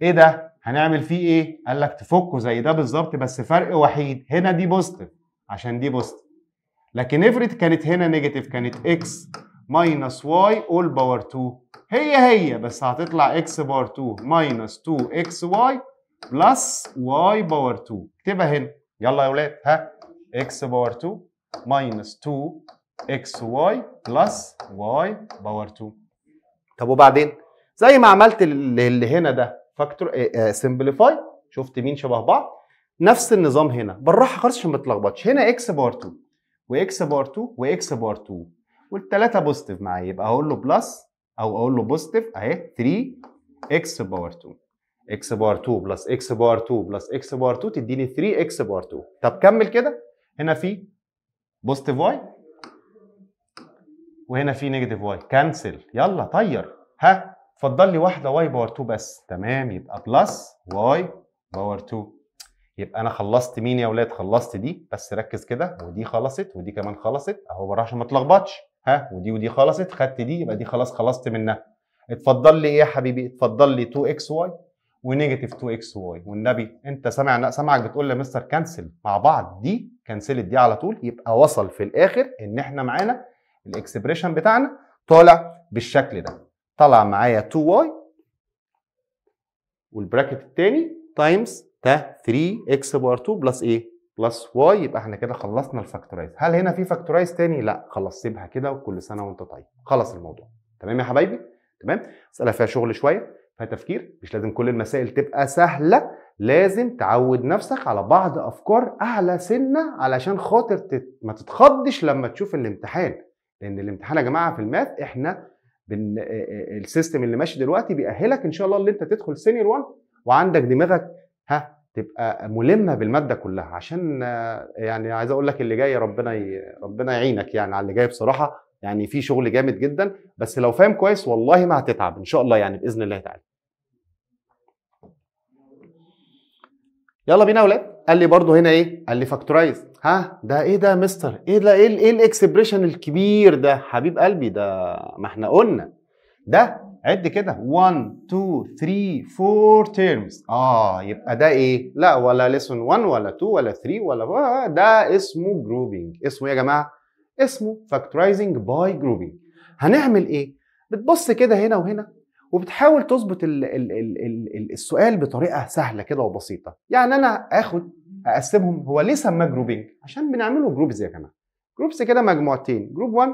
A: ايه ده هنعمل فيه ايه قال لك تفكه زي ده بالظبط بس فرق وحيد هنا دي بوزيتيف عشان دي بوزيتيف لكن افرض كانت هنا نيجاتيف كانت اكس ماينس واي اول باور 2 هي هي بس هتطلع اكس باور 2 ماينس 2 اكس واي بلس واي باور 2 اكتبها هنا يلا يا ولاد ها اكس باور 2 ماينس 2 اكس واي بلس واي باور 2 طب وبعدين زي ما عملت اللي هنا ده فاكتور آه، سمبليفاي آه، شفت مين شبه بعض نفس النظام هنا بالراحه خالص عشان ما تتلخبطش هنا اكس باور 2 واكس باور 2 واكس باور 2 والثلاثه بوزيتيف معايا يبقى هقول له بلس او اقول له بوزيتيف اهي 3 اكس باور 2 اكس باور 2 بلس اكس باور 2 بلس اكس باور 2 تديني 3 اكس باور 2 طب كمل كده هنا في بوزيتيف واي وهنا في نيجاتيف واي كانسل يلا طير ها اتفضل لي واحده واي باور 2 بس تمام يبقى بلس واي باور 2 يبقى انا خلصت مين يا اولاد خلصت دي بس ركز كده ودي خلصت ودي كمان خلصت اهو عشان ما تلخبطش ها ودي ودي خلصت خدت دي يبقى دي خلاص خلصت منها اتفضل لي ايه يا حبيبي اتفضل لي 2 اكس واي ونيجاتيف 2 اكس واي والنبي انت سامع سامعك بتقول لمستر كانسل مع بعض دي كنسلت دي على طول يبقى وصل في الاخر ان احنا معانا الاكسبريشن بتاعنا طالع بالشكل ده طلع معايا 2 واي والبراكت الثاني تايمز ده 3 اكس بار 2 بلس ايه بلس واي يبقى احنا كده خلصنا الفاكتورايز هل هنا في فاكتورايز تاني لا خلاص سيبها كده وكل سنه وانت طيب خلص الموضوع تمام يا حبايبي تمام مساله فيها شغل شويه فيها تفكير مش لازم كل المسائل تبقى سهله لازم تعود نفسك على بعض افكار اعلى سنه علشان خاطر تت... ما تتخضش لما تشوف الامتحان لان الامتحان يا جماعه في الماث احنا بن... السيستم اللي ماشي دلوقتي بيأهلك ان شاء الله اللي انت تدخل سينيور 1 وعندك دماغك ها تبقى ملمه بالماده كلها عشان يعني عايز اقول لك اللي جاي ربنا ي... ربنا يعينك يعني على اللي جاي بصراحه يعني في شغل جامد جدا بس لو فاهم كويس والله ما هتتعب ان شاء الله يعني باذن الله تعالى يلا بينا يا ولاد قال لي برضو هنا ايه قال لي فاكتورايز ها ده ايه ده يا مستر ايه ده ايه الاكسبريشن الكبير ده حبيب قلبي ده ما احنا قلنا ده عد كده 1 2 3 4 تيرمز اه يبقى ده ايه لا ولا ليسون 1 ولا 2 ولا 3 ولا آه ده اسمه جروبينج اسمه إيه يا جماعه اسمه فاكتورايزنج باي جروبينج هنعمل ايه بتبص كده هنا وهنا وبتحاول تظبط السؤال بطريقه سهله كده وبسيطه يعني انا اخد اقسمهم هو ليه سماه جروبينج عشان بنعمله جروبز يا جماعه جروبز كده مجموعتين جروب 1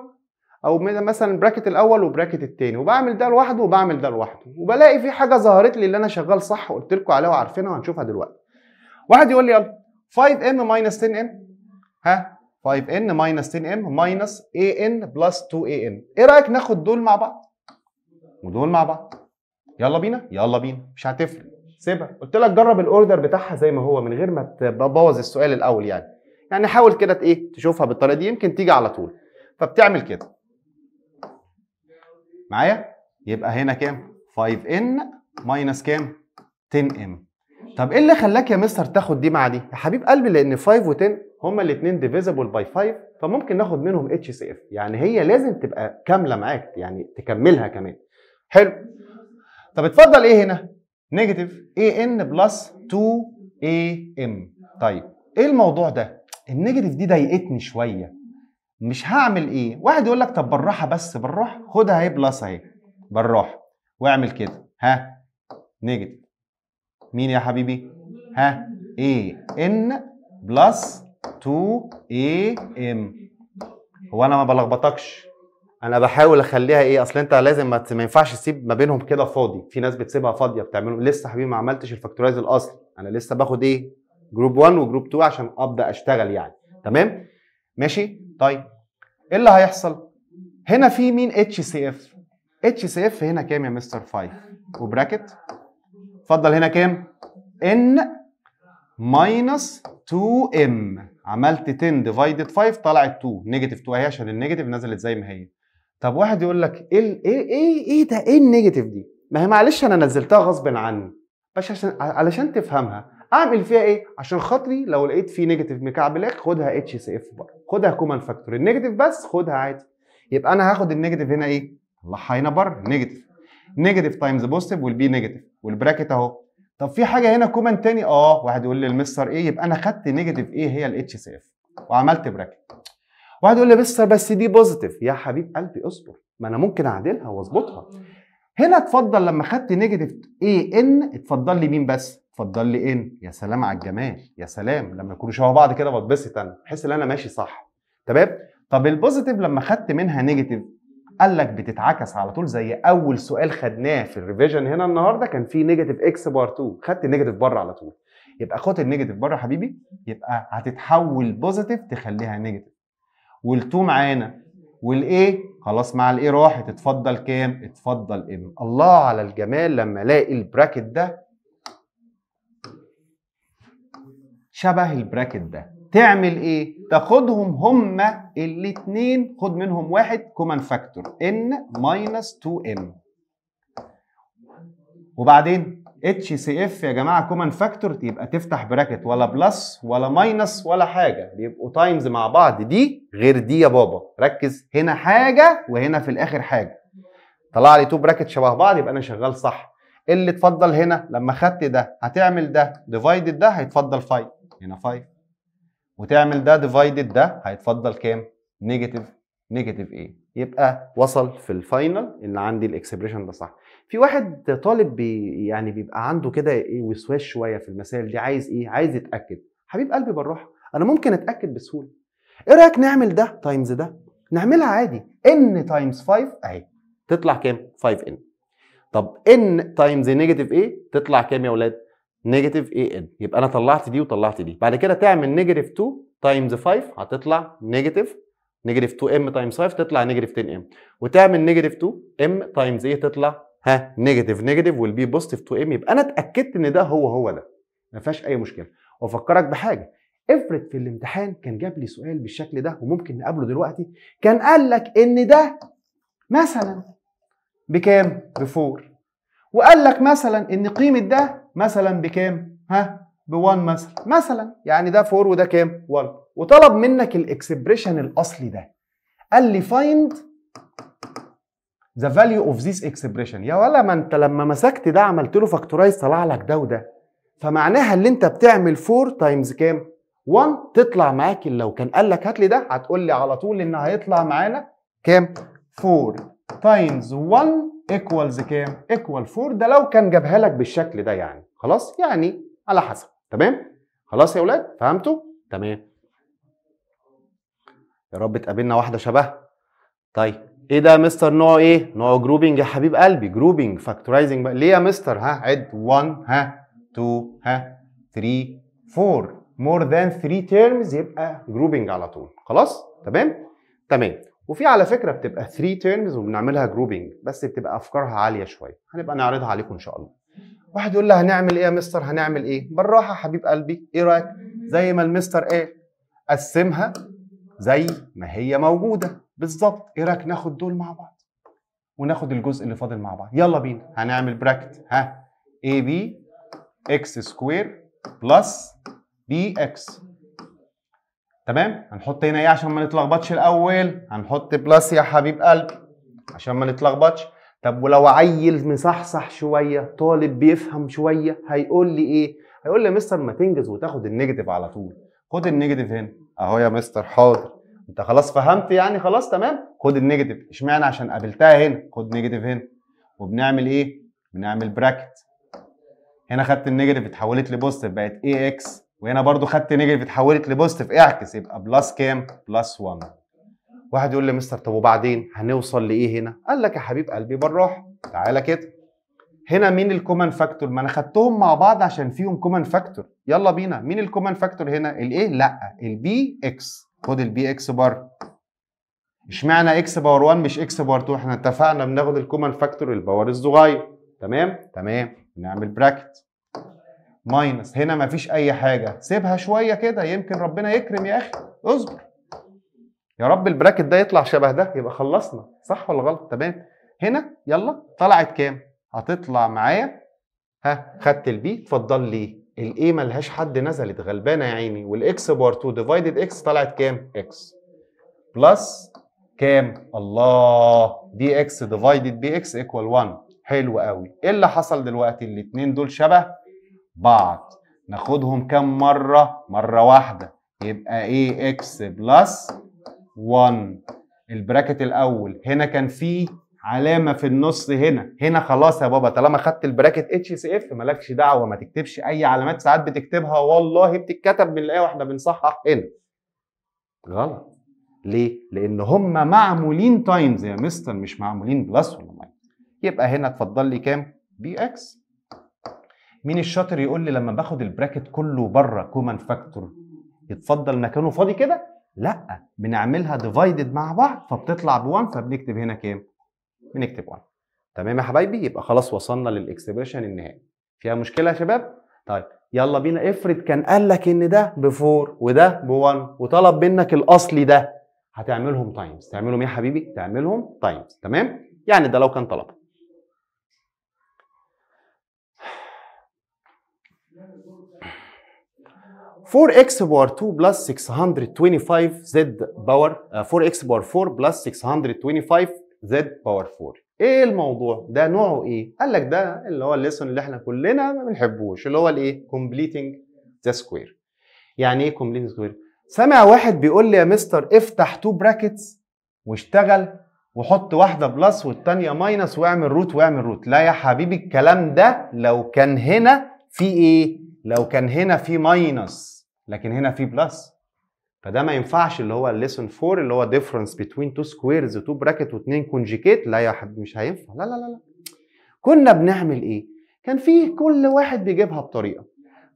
A: او مثلا البراكت الاول وبراكت التاني وبعمل ده لوحده وبعمل ده لوحده وبلاقي في حاجه ظهرت لي اللي انا شغال صح وقلت لكم عليها وعارفينها وهنشوفها دلوقتي واحد يقول لي يلا 5 n 10m ها 5n 10m an 2an ايه رايك ناخد دول مع بعض ودول مع بعض يلا بينا يلا بينا مش هتفرق سيبها قلت لك جرب الاوردر بتاعها زي ما هو من غير ما تبوظ السؤال الاول يعني يعني حاول كده ايه تشوفها بالطريقه دي يمكن تيجي على طول فبتعمل كده معايا يبقى هنا كام 5n ماينس كام 10m طب ايه اللي خلاك يا مستر تاخد دي مع دي يا حبيب قلبي لان 5 و 10 هما الاثنين ديفيزبل باي 5 فممكن ناخد منهم اتش سي اف يعني هي لازم تبقى كامله معاك يعني تكملها كمان حلو طب اتفضل ايه هنا نيجاتيف اي ان بلس 2 اي ام طيب ايه الموضوع ده النيجاتيف دي ضايقتني شويه مش هعمل ايه واحد يقول لك طب بالراحه بس بالراحه خدها اهي بلس اهي بالراحه واعمل كده ها نيجاتيف مين يا حبيبي ها ايه ان بلس 2 اي ام هو انا ما بلخبطكش انا بحاول اخليها ايه اصل انت لازم ما, ما ينفعش تسيب ما بينهم كده فاضي في ناس بتسيبها فاضيه بتعمله لسه حبيبي ما عملتش الفاكتورايز الاصل انا لسه باخد ايه جروب 1 وجروب 2 عشان ابدا اشتغل يعني تمام ماشي طيب ايه اللي هيحصل؟ هنا في مين اتش سي اف؟ اتش سي اف هنا كام يا مستر 5 وبراكت اتفضل هنا كام؟ ان ماينس 2 ام عملت 10 ديفايدد 5 طلعت 2 نيجاتيف 2 اهي عشان النيجاتيف نزلت زي ما هي طب واحد يقول لك ايه ايه ايه ايه ده ايه النيجاتيف دي؟ ما هي معلش انا نزلتها غصب عني بس عشان علشان تفهمها اعمل فيها ايه؟ عشان خاطري لو لقيت في نيجاتيف مكعبلاك خدها اتش سي اف بره خدها كومن فاكتور النيجاتيف بس خدها عادي يبقى انا هاخد النيجاتيف هنا ايه الله بره نيجاتيف نيجاتيف تايمز بوزيتيف والبي نيجاتيف والبراكت اهو طب في حاجه هنا كومن تاني اه واحد يقول لي المستر ايه يبقى انا خدت نيجاتيف ايه هي الاتش سي اف وعملت براكت واحد يقول لي مستر بس دي بوزيتيف يا حبيب قلبي اصبر ما انا ممكن اعدلها واظبطها هنا اتفضل لما خدت نيجاتيف ايه ان اتفضل لي مين بس اتفضل لي ان يا سلام على الجمال يا سلام لما يكونوا شبه بعض كده بتبسط انا بحس ان انا ماشي صح تمام طب البوزيتيف لما خدت منها نيجاتيف قال لك بتتعكس على طول زي اول سؤال خدناه في الريفيجن هنا النهارده كان في نيجاتيف اكس بار 2 خدت النيجاتيف بره على طول يبقى خد النيجاتيف بره حبيبي يبقى هتتحول بوزيتيف تخليها نيجاتيف والتو معانا والايه خلاص مع الايه راحت اتفضل كام اتفضل ام الله على الجمال لما الاقي البراكت ده شبه البراكت ده تعمل ايه تاخدهم هما الاتنين خد منهم واحد كومن فاكتور ان ماينس 2 ام وبعدين اتش سي اف يا جماعه كومن فاكتور يبقى تفتح براكت ولا بلس ولا ماينس ولا حاجه بيبقوا تايمز مع بعض دي غير دي يا بابا ركز هنا حاجه وهنا في الاخر حاجه طلع لي تو براكت شبه بعض يبقى انا شغال صح اللي اتفضل هنا لما خدت ده هتعمل ده ديفايدد ده هيتفضل 5 هنا 5 وتعمل ده ديفايدد ده هيتفضل كام؟ نيجاتيف نيجاتيف ايه يبقى وصل في الفاينل ان عندي الاكسبريشن ده صح في واحد طالب بي يعني بيبقى عنده كده ايه وسواس شويه في المسائل دي عايز ايه عايز يتاكد حبيب قلبي بالراحه انا ممكن اتاكد بسهوله ايه رايك نعمل ده تايمز ده نعملها عادي ان تايمز 5 اهي تطلع كام 5 ان طب ان تايمز نيجاتيف ايه تطلع كام يا اولاد نيجاتيف اي ان يبقى انا طلعت دي وطلعت دي بعد كده تعمل نيجاتيف 2 تايمز 5 هتطلع نيجاتيف نيجاتيف 2 ام تايمز 5 تطلع نيجاتيف 10 ام وتعمل نيجاتيف 2 ام تايمز ايه تطلع ها نيجاتيف نيجاتيف والبي بوزيتيف 2 ام يبقى انا اتاكدت ان ده هو هو ده ما فيهاش اي مشكله وافكرك بحاجه افرض في الامتحان كان جاب لي سؤال بالشكل ده وممكن نقابله دلوقتي كان قال لك ان ده مثلا بكام؟ بفور وقال لك مثلا ان قيمه ده مثلا بكام؟ ها؟ ب1 مثلا مثلا يعني ده 4 وده كام؟ 1 وطلب منك الاكسبريشن الاصلي ده قال لي فايند ذا فاليو اوف ذيس اكسبريشن يا ولا ما انت لما مسكت ده عملت له فاكتورايز طلع لك ده وده فمعناها اللي انت بتعمل 4 تايمز كام؟ 1 تطلع معاك لو كان قال لك هات لي ده هتقول لي على طول ان هيطلع معانا كام؟ 4 تايمز 1 ايكوالز كام؟ ايكوال 4 ده لو كان جابها لك بالشكل ده يعني خلاص؟ يعني على حسب تمام؟ خلاص يا اولاد فهمتوا؟ تمام يا رب تقابلنا واحده شبهها طيب ايه ده يا مستر نوعه ايه؟ نوعه جروبنج يا حبيب قلبي جروبنج فاكتورايزنج بقى ليه يا مستر؟ ها عد 1 ها 2 ها 3 4 مور ذان 3 تيرمز يبقى جروبنج على طول خلاص؟ تمام؟ تمام وفي على فكره بتبقى 3 تيرمز وبنعملها جروبنج بس بتبقى افكارها عاليه شويه هنبقى نعرضها عليكم ان شاء الله واحد يقول لي هنعمل ايه يا مستر هنعمل ايه بالراحه حبيب قلبي ايه رايك زي ما المستر إيه؟ قسمها زي ما هي موجوده بالظبط ايه رايك ناخد دول مع بعض وناخد الجزء اللي فاضل مع بعض يلا بينا هنعمل براكت ها اي بي اكس سكوير بلس بي اكس تمام هنحط هنا ايه عشان ما نتلخبطش الاول هنحط بلس يا حبيب قلب عشان ما نتلخبطش طب ولو عيل مصحصح شويه طالب بيفهم شويه هيقول لي ايه هيقول لي يا مستر ما تنجز وتاخد النيجاتيف على طول خد النيجاتيف هنا اهو يا مستر حاضر انت خلاص فهمت يعني خلاص تمام خد النيجاتيف اشمعنى عشان قابلتها هنا خد نيجاتيف هنا وبنعمل ايه بنعمل براكت هنا خدت النيجاتيف اتحولت لبوزيتيف بقت اي اكس وهنا برضو خدت نيجاتيف اتحولت لبوزيتيف اعكس يبقى بلس كام؟ بلس 1 واحد يقول لي مستر طب وبعدين هنوصل لايه هنا؟ قال لك يا حبيب قلبي بالراحه تعالى كده هنا مين الكومن فاكتور؟ ما انا خدتهم مع بعض عشان فيهم كومن فاكتور يلا بينا مين الكومن فاكتور هنا؟ الايه؟ لا البي اكس خد البي اكس بر اشمعنى اكس باور 1 مش اكس باور 2 احنا اتفقنا بناخد الكومن فاكتور الباور الصغير تمام؟ تمام نعمل براكت ماينس هنا مفيش اي حاجه سيبها شويه كده يمكن ربنا يكرم يا اخي اصبر يا رب البراكت ده يطلع شبه ده يبقى خلصنا صح ولا غلط تمام هنا يلا طلعت كام هتطلع معايا ها خدت البي اتفضل لي الاي ملهاش حد نزلت غلبانه يا عيني والاكس بار 2 ديفايدد اكس طلعت كام اكس بلس كام الله دي اكس ديفايدد بي اكس ايكوال 1 حلو قوي ايه اللي حصل دلوقتي الاثنين دول شبه بعض ناخدهم كم مرة؟ مرة واحدة يبقى ايه اكس بلس 1 البراكت الاول هنا كان فيه علامة في النص هنا هنا خلاص يا بابا طالما خدت البراكت اتش سي اف مالكش دعوة ما تكتبش اي علامات ساعات بتكتبها والله بتتكتب بنلاقيها واحنا بنصحح هنا غلط ليه؟ لان هم معمولين تايمز يا مستر مش معمولين بلس ولا ماينس يبقى هنا اتفضل لي كام؟ بي اكس مين الشاطر يقول لي لما باخد البراكت كله بره كومان فاكتور يتفضل مكانه فاضي كده لا بنعملها ديفايدد مع بعض فبتطلع ب1 فبنكتب هنا كام بنكتب 1 تمام يا حبايبي يبقى خلاص وصلنا للاكسبريشن النهائي فيها مشكله يا شباب طيب يلا بينا افرض كان قال لك ان ده ب4 وده ب1 وطلب منك الاصلي ده هتعملهم تايمز تعملهم ايه يا حبيبي تعملهم تايمز تمام يعني ده لو كان طلبك 4x باور 2 بلس 625 زد باور 4x باور 4 بلس 625 زد باور 4 ايه الموضوع ده نوعه ايه قال لك ده اللي هو الليسون اللي احنا كلنا ما بنحبوش اللي هو الايه كومبليتنج ذا سكوير يعني ايه كومبليتنج سكوير سامع واحد بيقول لي يا مستر افتح تو براكتس واشتغل وحط واحده بلس والثانيه ماينس واعمل روت واعمل روت لا يا حبيبي الكلام ده لو كان هنا في ايه لو كان هنا في ماينس لكن هنا في بلس فده ما ينفعش اللي هو الليسون 4 اللي هو ديفرنس بتوين تو سكويرز تو براكت واتنين كونجيكيت لا يا حبيبي مش هينفع لا لا لا لا كنا بنعمل ايه؟ كان فيه كل واحد بيجيبها بطريقه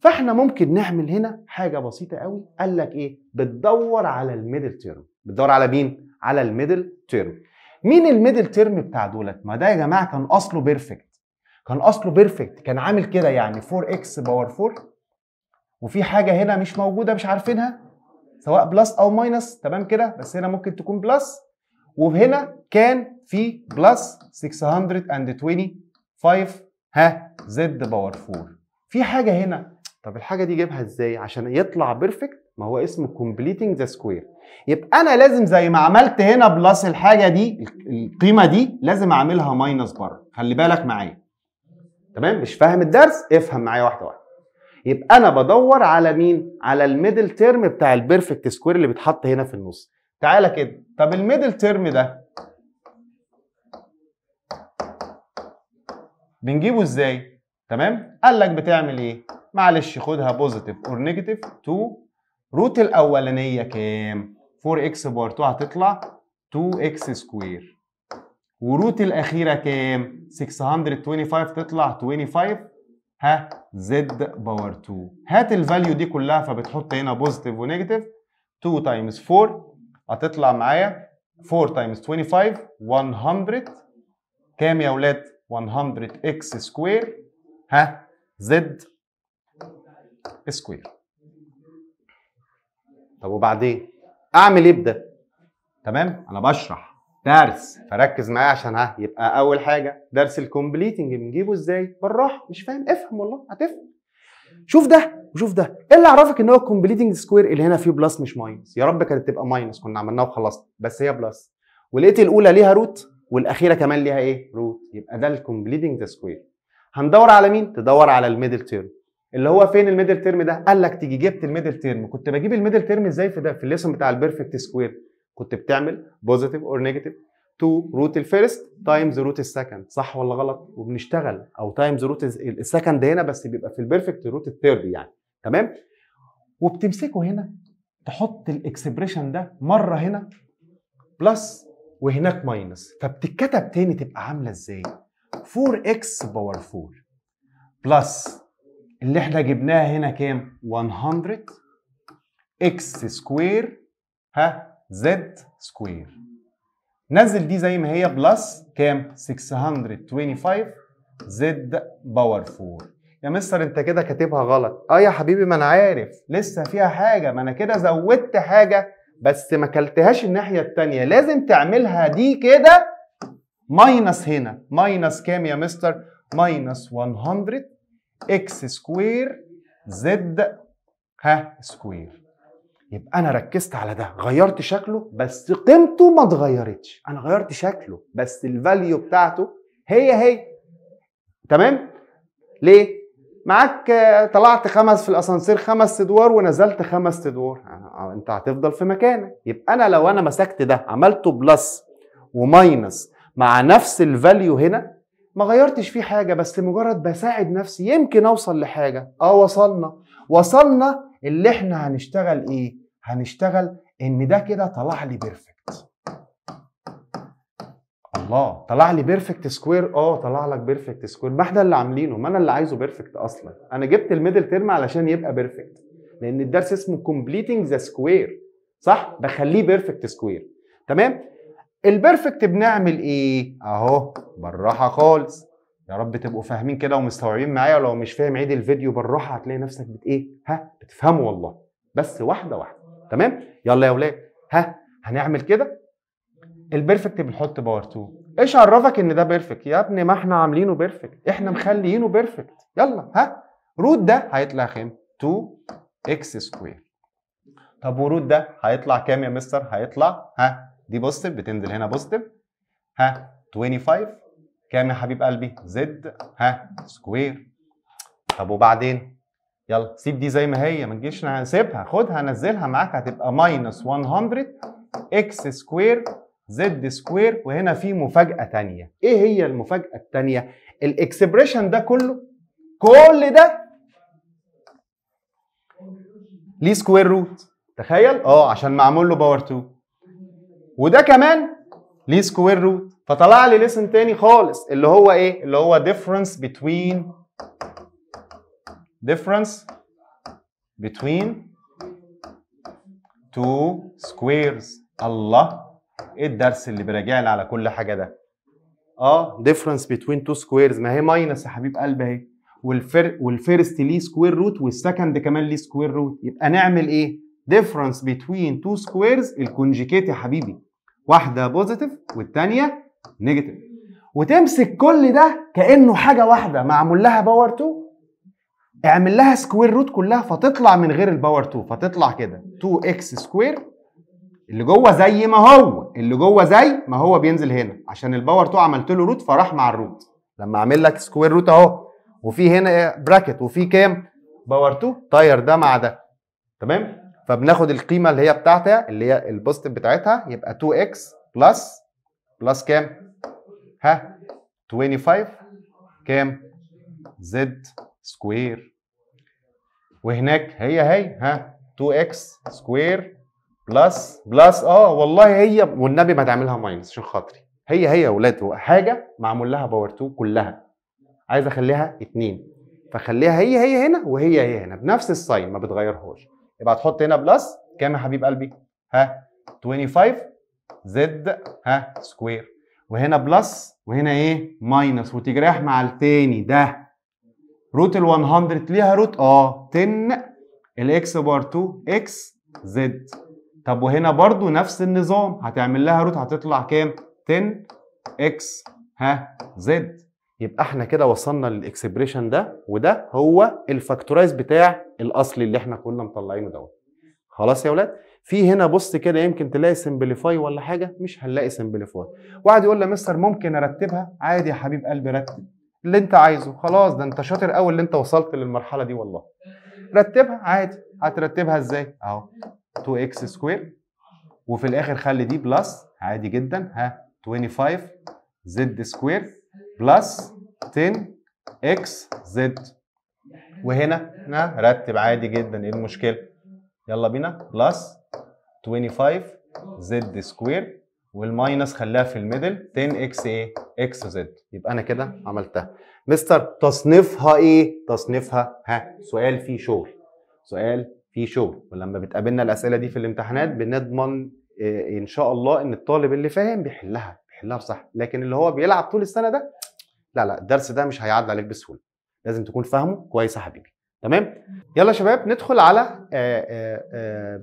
A: فاحنا ممكن نعمل هنا حاجه بسيطه قوي قال لك ايه؟ بتدور على الميدل تيرم بتدور على مين؟ على الميدل تيرم مين الميدل تيرم بتاع دولت؟ ما ده يا جماعه كان اصله بيرفكت كان اصله بيرفكت كان عامل كده يعني 4 اكس باور 4 وفي حاجه هنا مش موجوده مش عارفينها سواء بلس او ماينس تمام كده بس هنا ممكن تكون بلس وهنا كان في بلس 625 ها زد باور 4 في حاجه هنا طب الحاجه دي جيبها ازاي عشان يطلع بيرفكت ما هو اسمه كومبليتنج ذا سكوير يبقى انا لازم زي ما عملت هنا بلس الحاجه دي القيمه دي لازم اعملها ماينس بره خلي بالك معايا تمام مش فاهم الدرس افهم معايا واحده واحده يبقى انا بدور على مين على الميدل تيرم بتاع البيرفكت سكوير اللي بيتحط هنا في النص تعالى كده طب الميدل تيرم ده بنجيبه ازاي تمام قال لك بتعمل ايه معلش خدها بوزيتيف اور نيجاتيف 2 روت الاولانيه كام 4 اكس بار 2 هتطلع 2 اكس سكوير وروت الاخيره كام 625 تطلع 25 ها زد باور 2 هات الفاليو دي كلها فبتحط هنا بوزيتيف ونيجاتيف 2 تايمز 4 هتطلع معايا 4 تايمز 25 100 كام يا ولاد 100 اكس سكوير ها زد سكوير طب وبعدين اعمل ايه بده تمام انا بشرح درس فركز معايا عشان ها يبقى اول حاجه درس الكومبليتنج بنجيبه ازاي بالراحه مش فاهم افهم والله هتفهم شوف ده وشوف ده ايه اللي عرفك ان هو الكومبليتنج سكوير اللي هنا فيه بلس مش ماينس يا رب كانت تبقى ماينس كنا عملناها وخلصنا بس هي بلس ولقيت الاولى ليها روت والاخيره كمان ليها ايه روت يبقى ده الكومبليتنج سكوير هندور على مين تدور على الميدل تيرم اللي هو فين الميدل تيرم ده قال لك تيجي جبت الميدل تيرم كنت بجيب الميدل تيرم ازاي في ده في الليسون بتاع البيرفكت سكوير كنت بتعمل بوزيتيف اور نيجاتيف تو روت الفيرست تايمز روت السكند صح ولا غلط وبنشتغل او تايمز روت السكند هنا بس بيبقى في البيرفكت روت الثيرد يعني تمام وبتمسكه هنا تحط الاكسبريشن ده مره هنا بلس وهناك ماينس فبتتكتب تاني تبقى عامله ازاي 4x باور 4 بلس اللي احنا جبناها هنا كام 100 x سكوير ها زد سكوير نزل دي زي ما هي بلس كام 625 زد باور 4 يا مستر انت كده كاتبها غلط اه يا حبيبي ما انا عارف لسه فيها حاجه ما انا كده زودت حاجه بس ما كلتهاش الناحيه التانية لازم تعملها دي كده ماينس هنا ماينس كام يا مستر ماينس 100 اكس سكوير زد ها سكوير يبقى انا ركزت على ده غيرت شكله بس قيمته ما اتغيرتش انا غيرت شكله بس الفاليو بتاعته هي هي تمام ليه معاك طلعت خمس في الاسانسير خمس ادوار ونزلت خمس ادوار آه، آه، انت هتفضل في مكانك يبقى انا لو انا مسكت ده عملته بلس وماينس مع نفس الفاليو هنا ما غيرتش فيه حاجه بس مجرد بساعد نفسي يمكن اوصل لحاجه اه وصلنا وصلنا اللي احنا هنشتغل ايه هنشتغل ان ده كده طلع لي بيرفكت الله طلع لي بيرفكت سكوير اه طلع لك بيرفكت سكوير ما احنا اللي عاملينه ما انا اللي عايزه بيرفكت اصلا انا جبت الميدل ترم علشان يبقى بيرفكت لان الدرس اسمه كومبليتنج ذا سكوير صح بخليه بيرفكت سكوير تمام البيرفكت بنعمل ايه اهو بالراحه خالص يا رب تبقوا فاهمين كده ومستوعبين معايا ولو مش فاهم عيد الفيديو بالراحه هتلاقي نفسك بت ايه ها بتفهمه والله بس واحده واحده تمام يلا يا ولاد ها هنعمل كده البيرفكت بنحط باور 2 ايش عرفك ان ده بيرفكت يا ابني ما احنا عاملينه بيرفكت احنا مخليينه بيرفكت يلا ها روت ده هيطلع كام 2 اكس سكوير طب وروت ده هيطلع كام يا مستر هيطلع ها دي بوزيتيف بتنزل هنا بوزيتيف ها 25 كام يا حبيب قلبي زد ها سكوير طب وبعدين يلا سيب دي زي ما هي ما تجيش نسيبها خدها نزلها معاك هتبقى ماينس 100 اكس سكوير زد سكوير وهنا في مفاجاه تانية ايه هي المفاجاه التانية الاكسبريشن ده كله كل ده ليه سكوير روت تخيل اه عشان معمول له باور 2 وده كمان ليه سكوير روت فطلع لي ليسن تاني خالص اللي هو ايه اللي هو difference between difference between two squares الله ايه الدرس اللي بيراجعنا على كل حاجه ده اه difference between two squares ما هي ماينس يا حبيب قلبي اهي والفر والفيرست ليه سكوير روت والسكند كمان ليه سكوير روت يبقى نعمل ايه difference between two squares الكونجيكيت يا حبيبي واحده بوزيتيف والثانيه نيجاتيف وتمسك كل ده كانه حاجه واحده معمول لها باور 2 اعمل لها سكوير روت كلها فتطلع من غير الباور 2 فتطلع كده 2 اكس سكوير اللي جوه زي ما هو اللي جوه زي ما هو بينزل هنا عشان الباور 2 عملت له روت فراح مع الروت لما اعمل لك سكوير روت اهو وفي هنا براكت وفي كام باور 2 طير ده مع ده تمام فبناخد القيمه اللي هي بتاعتها اللي هي البوزيتيف بتاعتها يبقى اكس بلس بلس كام؟ ها 25 كام؟ زد سكوير وهناك هي هي ها 2x سكوير بلس بلس اه والله هي والنبي ما تعملها ماينس عشان خاطري هي هي يا ولاد حاجه معمول لها باور 2 كلها عايز اخليها 2 فخليها هي هي هنا وهي هي هنا بنفس الساين ما بتغيرهاش يبقى هتحط هنا بلس كام يا حبيب قلبي؟ ها 25 زد ها سكوير وهنا بلس وهنا ايه ماينس وتجريح مع التاني ده روت ال 100 ليها روت اه 10 الاكس بار 2 اكس زد طب وهنا برضو نفس النظام هتعمل لها روت هتطلع كام 10 اكس ها زد يبقى احنا كده وصلنا للاكسبريشن ده وده هو الفاكتورايز بتاع الاصلي اللي احنا كنا مطلعينه دوت خلاص يا ولاد في هنا بص كده يمكن تلاقي سمبليفاي ولا حاجه مش هنلاقي سمبليفاي واحد يقول لي مستر ممكن ارتبها عادي يا حبيب قلبي رتب اللي انت عايزه خلاص ده انت شاطر قوي اللي انت وصلت للمرحله دي والله رتبها عادي هترتبها ازاي اهو 2 اكس سكوير وفي الاخر خلي دي بلس عادي جدا ها 25 زد سكوير بلس 10 اكس زد وهنا رتب عادي جدا ايه المشكله يلا بينا بلس 25 زد سكوير والماينس خلاها في الميدل 10 اكس ايه اكس زد يبقى انا كده عملتها مستر تصنيفها ايه تصنيفها ها سؤال فيه شغل سؤال فيه شغل ولما بتقابلنا الاسئله دي في الامتحانات بنضمن إيه ان شاء الله ان الطالب اللي فاهم بيحلها بيحلها بصح لكن اللي هو بيلعب طول السنه ده لا لا الدرس ده مش هيعدي عليك بسهوله لازم تكون فاهمه كويس يا حبيبي تمام يلا يا شباب ندخل على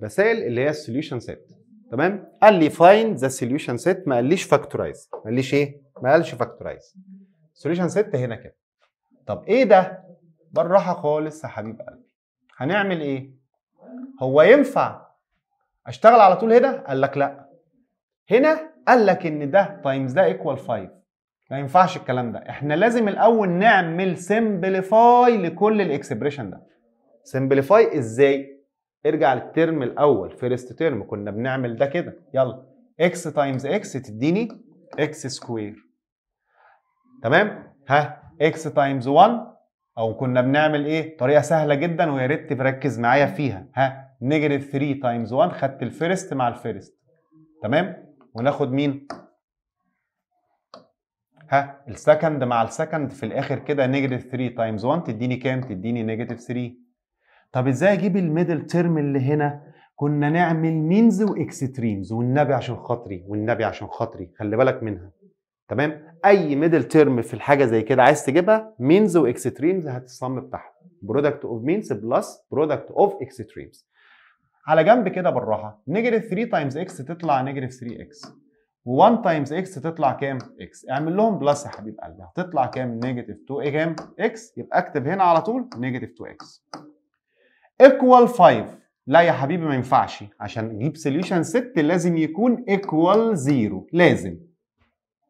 A: مسائل آه، آه، آه، اللي هي السوليوشن سيت تمام قال لي فايند ذا سوليوشن سيت ما قاليش فاكتورايز ما قاليش ايه ما قالش فاكتورايز سوليوشن سيت هنا كده طب ايه ده بالراحه خالص يا حبيب قلبي هنعمل ايه هو ينفع اشتغل على طول هنا قال لك لا هنا قال لك ان ده تايمز ده ايكوال 5 ما ينفعش الكلام ده احنا لازم الاول نعمل سمبليفاي لكل الاكسبريشن ده سمبليفاي ازاي ارجع للترم الاول فيرست ترم كنا بنعمل ده كده يلا اكس تايمز اكس تديني اكس سكوير تمام ها اكس تايمز 1 او كنا بنعمل ايه طريقه سهله جدا ويا ريت تركز معايا فيها ها نيجاتيف 3 تايمز 1 خدت الفيرست مع الفيرست تمام وناخد مين السكند مع السكند في الاخر كده نيجاتيف 3 تايمز 1 تديني كام؟ تديني نيجاتيف 3 طب ازاي اجيب الميدل ترم اللي هنا؟ كنا نعمل مينز واكستريمز والنبي عشان خاطري والنبي عشان خاطري خلي بالك منها تمام اي ميدل ترم في الحاجه زي كده عايز تجيبها مينز واكستريمز هتصم بتاعها برودكت اوف مينز بلس برودكت اوف اكستريمز على جنب كده بالراحه نيجاتيف 3 تايمز اكس تطلع نيجاتيف 3 اكس و1 تايمز اكس تطلع كام؟ اكس اعمل لهم بلس يا حبيب قلبي هتطلع كام؟ نيجاتيف إيه 2 كام؟ اكس يبقى اكتب هنا على طول نيجاتيف 2 اكس ايكوال 5 لا يا حبيبي ما ينفعش عشان اجيب سوليوشن 6 لازم يكون ايكوال 0 لازم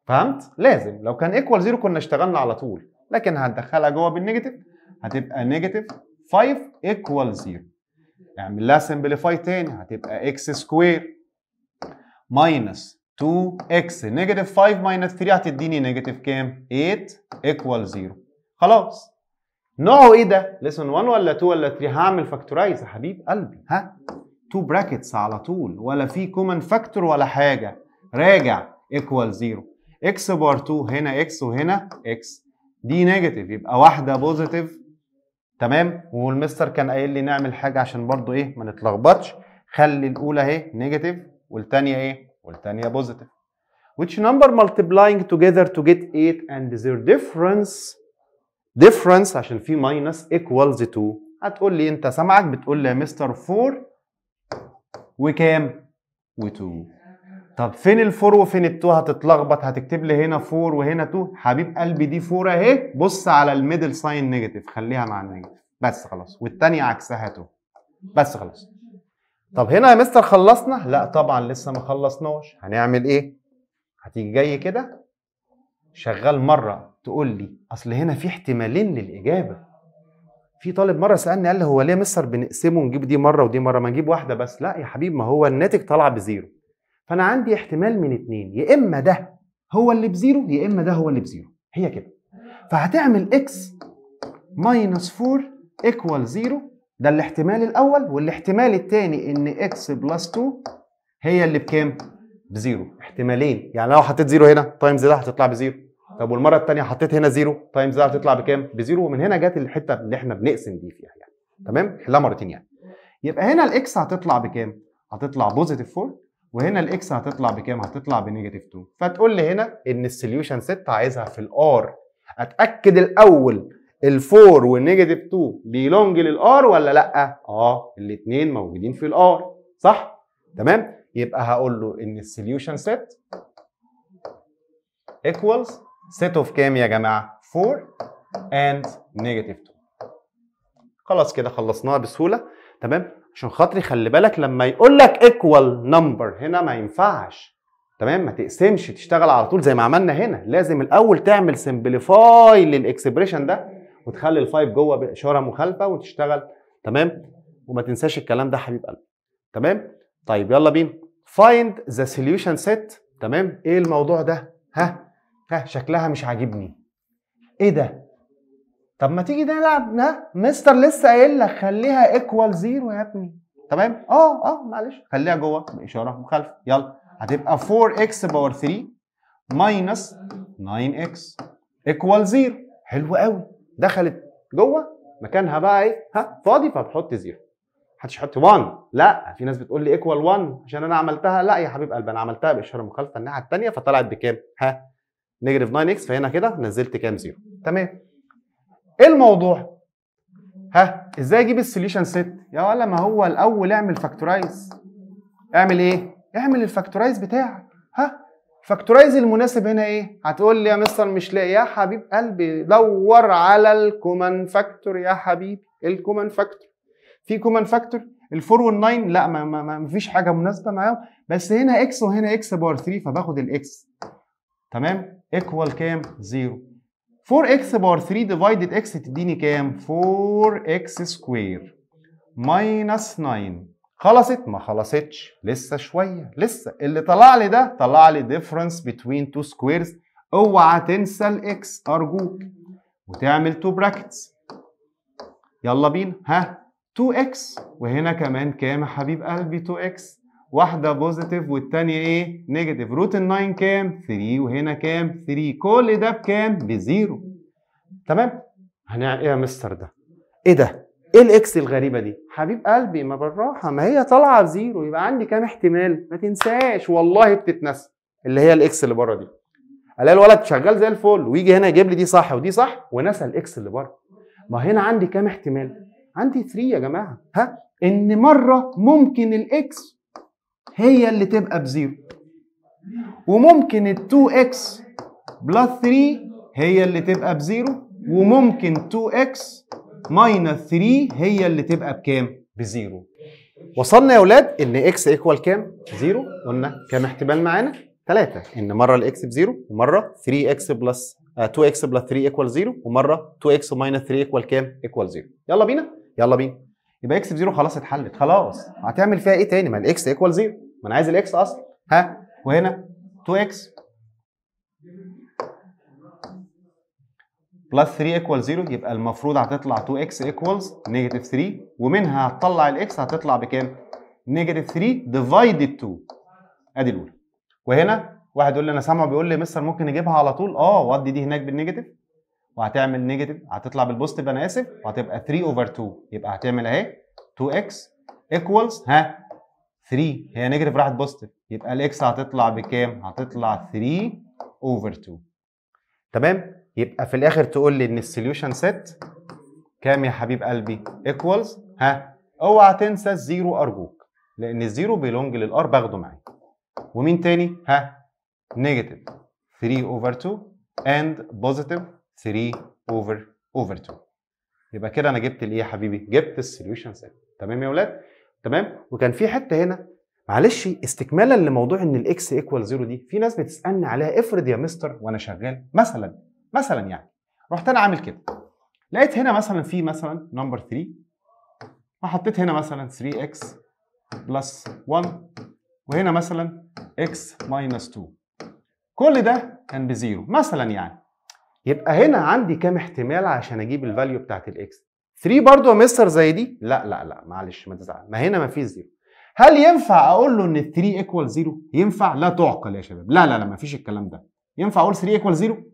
A: فهمت؟ لازم لو كان ايكوال 0 كنا اشتغلنا على طول لكن هتدخلها جوه بالنيجاتيف هتبقى نيجاتيف 5 ايكوال 0 اعمل لها سمبليفاي تاني هتبقى اكس سكوير ماينس 2x نيجاتيف 5 ماينس 3 هتديني نيجاتيف كام؟ 8 ايكوال 0 خلاص نوعه ايه ده؟ ليسون 1 ولا 2 ولا 3 هعمل فاكتورايز يا حبيب قلبي ها؟ 2 براكتس على طول ولا في كومن فاكتور ولا حاجه راجع ايكوال 0 اكس بار 2 هنا اكس وهنا اكس دي نيجاتيف يبقى واحده بوزيتيف تمام والمستر كان قايل لي نعمل حاجه عشان برضو ايه ما نتلخبطش خلي الاولى اهي نيجاتيف والثانيه ايه والثانيه بوزيتيف which number multiplying together to get 8 and their difference difference عشان في minus equals 2 هتقول لي انت سامعك بتقول لي يا مستر 4 وكام و2 طب فين ال4 وفين ال2 هتتلخبط هتكتب لي هنا 4 وهنا 2 حبيب قلبي دي 4 اهي بص على الميدل ساين نيجاتيف خليها مع النيجاتيف بس خلاص والتانية عكسها 2 بس خلاص طب هنا يا مستر خلصنا لا طبعا لسه ما خلصناش هنعمل ايه هتيجي جاي كده شغال مره تقول لي اصل هنا في احتمالين للاجابه في طالب مره سالني قال لي هو ليه مستر بنقسمه ونجيب دي مره ودي مره ما نجيب واحده بس لا يا حبيبي ما هو الناتج طالع بزيرو فانا عندي احتمال من اتنين يا اما ده هو اللي بزيرو يا اما ده هو اللي بزيرو هي كده فهتعمل اكس ماينس 4 ايكوال 0 ده الاحتمال الاول والاحتمال الثاني ان اكس بلس 2 هي اللي بكام؟ بزيرو احتمالين يعني لو حطيت زيرو هنا تايمز ده هتطلع بزيرو طب والمره الثانيه حطيت هنا زيرو تايمز ده هتطلع بكام؟ بزيرو ومن هنا جت الحته اللي احنا بنقسم دي فيها يعني تمام؟ احلها مرتين يعني يبقى هنا الاكس هتطلع بكام؟ هتطلع بوزيتيف 4 وهنا الاكس هتطلع بكام؟ هتطلع بنيجاتيف 2 فتقول لي هنا ان السوليوشن ست عايزها في الار اتاكد الاول ال4 والنيجاتيف 2 بيلونج للار ولا لا؟ اه الاثنين موجودين في الار صح؟ تمام؟ يبقى هقول له ان السوليوشن سيت ايكوالز سيت اوف كام يا جماعه؟ 4 اند نيجاتيف 2 خلاص كده خلصناها بسهوله تمام؟ عشان خاطري خلي بالك لما يقول لك ايكوال نمبر هنا ما ينفعش تمام ما تقسمش تشتغل على طول زي ما عملنا هنا لازم الاول تعمل سمبليفاي للاكسبريشن ده وتخلي الفايب جوه باشاره مخالفه وتشتغل تمام وما تنساش الكلام ده حبيب قلب تمام طيب يلا بينا فايند ذا سوليوشن سيت تمام ايه الموضوع ده ها ها شكلها مش عاجبني ايه ده طب ما تيجي نلعب ها مستر لسه قايل لك خليها ايكوال زيرو يا ابني تمام اه اه معلش خليها جوه باشاره مخالفه يلا هتبقى 4x باور 3 ماينس 9x ايكوال زيرو حلو قوي دخلت جوه مكانها بقى ايه ها فاضي فبحط زيرو محدش يحط 1 لا في ناس بتقول لي ايكوال 1 عشان انا عملتها لا يا حبيب قلبي انا عملتها باشاره مخالفه الناحيه الثانيه فطلعت بكام ها نيجاتيف 9 اكس فهنا كده نزلت كام زيرو تمام ايه الموضوع ها ازاي اجيب السوليوشن ست؟ يا ولا ما هو الاول اعمل فاكتورايز اعمل ايه اعمل الفاكتورايز بتاعك ها فاكتورايز المناسب هنا ايه هتقول لي يا مستر مش لاقي يا حبيب قلبي دور على الكومان فاكتور يا حبيبي الكومان فاكتور في كومان فاكتور الفور والناين لا ما, ما, ما فيش حاجه مناسبه معاهم بس هنا اكس وهنا اكس باور 3 فباخد الاكس تمام ايكوال كام زيرو 4 اكس باور 3 ديفايدد اكس تديني كام 4 اكس سكوير ماينس 9 خلصت ما خلصتش لسه شويه لسه اللي طلع لي ده طلع لي ديفرنس بتوين تو سكويرز اوعى تنسى الاكس ارجوك وتعمل تو براكتس يلا بينا ها 2x وهنا كمان كام يا حبيب قلبي 2x واحده بوزيتيف والتانيه ايه نيجاتيف روت ال9 كام 3 وهنا كام 3 كل ده بكام بزيرو تمام هنعمل ايه يا مستر ده ايه ده ايه الاكس الغريبه دي حبيب قلبي ما بالراحه ما هي طالعه بزيرو يبقى عندي كام احتمال ما تنساش والله بتتنسى اللي هي الاكس اللي بره دي الاقي الولد شغال زي الفل ويجي هنا يجيب لي دي صح ودي صح ونسى الاكس اللي بره ما هنا عندي كام احتمال عندي 3 يا جماعه ها ان مره ممكن الاكس هي اللي تبقى بزيرو وممكن ال 2x بلس 3 هي اللي تبقى بزيرو وممكن 2x ماينس 3 هي اللي تبقى بكام؟ بزيرو وصلنا يا اولاد ان اكس ايكوال كام؟ زيرو قلنا كام احتمال معانا؟ ثلاثة ان مره الاكس بزيرو ومره 3 اكس بلس 2 اكس بلس 3 ايكوال زيرو ومره 2 اكس ماينس 3 ايكوال كام؟ ايكوال زيرو يلا بينا يلا بينا يبقى اكس بزيرو خلاص اتحلت خلاص هتعمل فيها ايه تاني؟ ما الاكس ايكوال زيرو ما انا عايز الاكس اصلا ها وهنا 2 اكس بلس 3 ايكوال 0 يبقى المفروض هتطلع 2 x ايكوالز نيجاتيف 3 ومنها هتطلع الاكس هتطلع بكام؟ نيجاتيف 3 ديفايدد 2 ادي الاولى وهنا واحد يقول لي انا سامعه بيقول لي مستر ممكن نجيبها على طول اه ودي دي هناك بالنيجاتيف وهتعمل نيجاتيف هتطلع بالبوستيف انا اسف وهتبقى 3 اوفر 2 يبقى هتعمل اهي 2 x ايكوالز ها 3 هي نيجاتيف راحت بوستيف يبقى الاكس هتطلع بكام؟ هتطلع 3 اوفر 2 تمام يبقى في الاخر تقول لي ان السوليوشن سيت كام يا حبيب قلبي ايكوالز ها اوعى تنسى الزيرو ارجوك لان الزيرو بيلونج للار باخده معايا ومين تاني ها نيجاتيف 3 اوفر 2 اند بوزيتيف 3 اوفر اوفر 2 يبقى كده انا جبت الايه يا حبيبي جبت السوليوشن سيت تمام يا ولاد تمام وكان في حته هنا معلش استكمالا لموضوع ان الاكس ايكوال زيرو دي في ناس بتسالني عليها افرض يا مستر وانا شغال مثلا مثلا يعني رحت انا عامل كده لقيت هنا مثلا في مثلا نمبر 3 وحطيت هنا مثلا 3x بلس 1 وهنا مثلا x ماينس 2 كل ده كان بزيرو مثلا يعني يبقى هنا عندي كام احتمال عشان اجيب الفاليو بتاعت الاكس 3 برضو يا مستر زي دي لا لا لا معلش ما تزعل ما هنا ما فيش زيرو هل ينفع اقول له ان 3 ايكوال زيرو ينفع لا تعقل يا شباب لا لا لا ما فيش الكلام ده ينفع اقول 3 ايكوال زيرو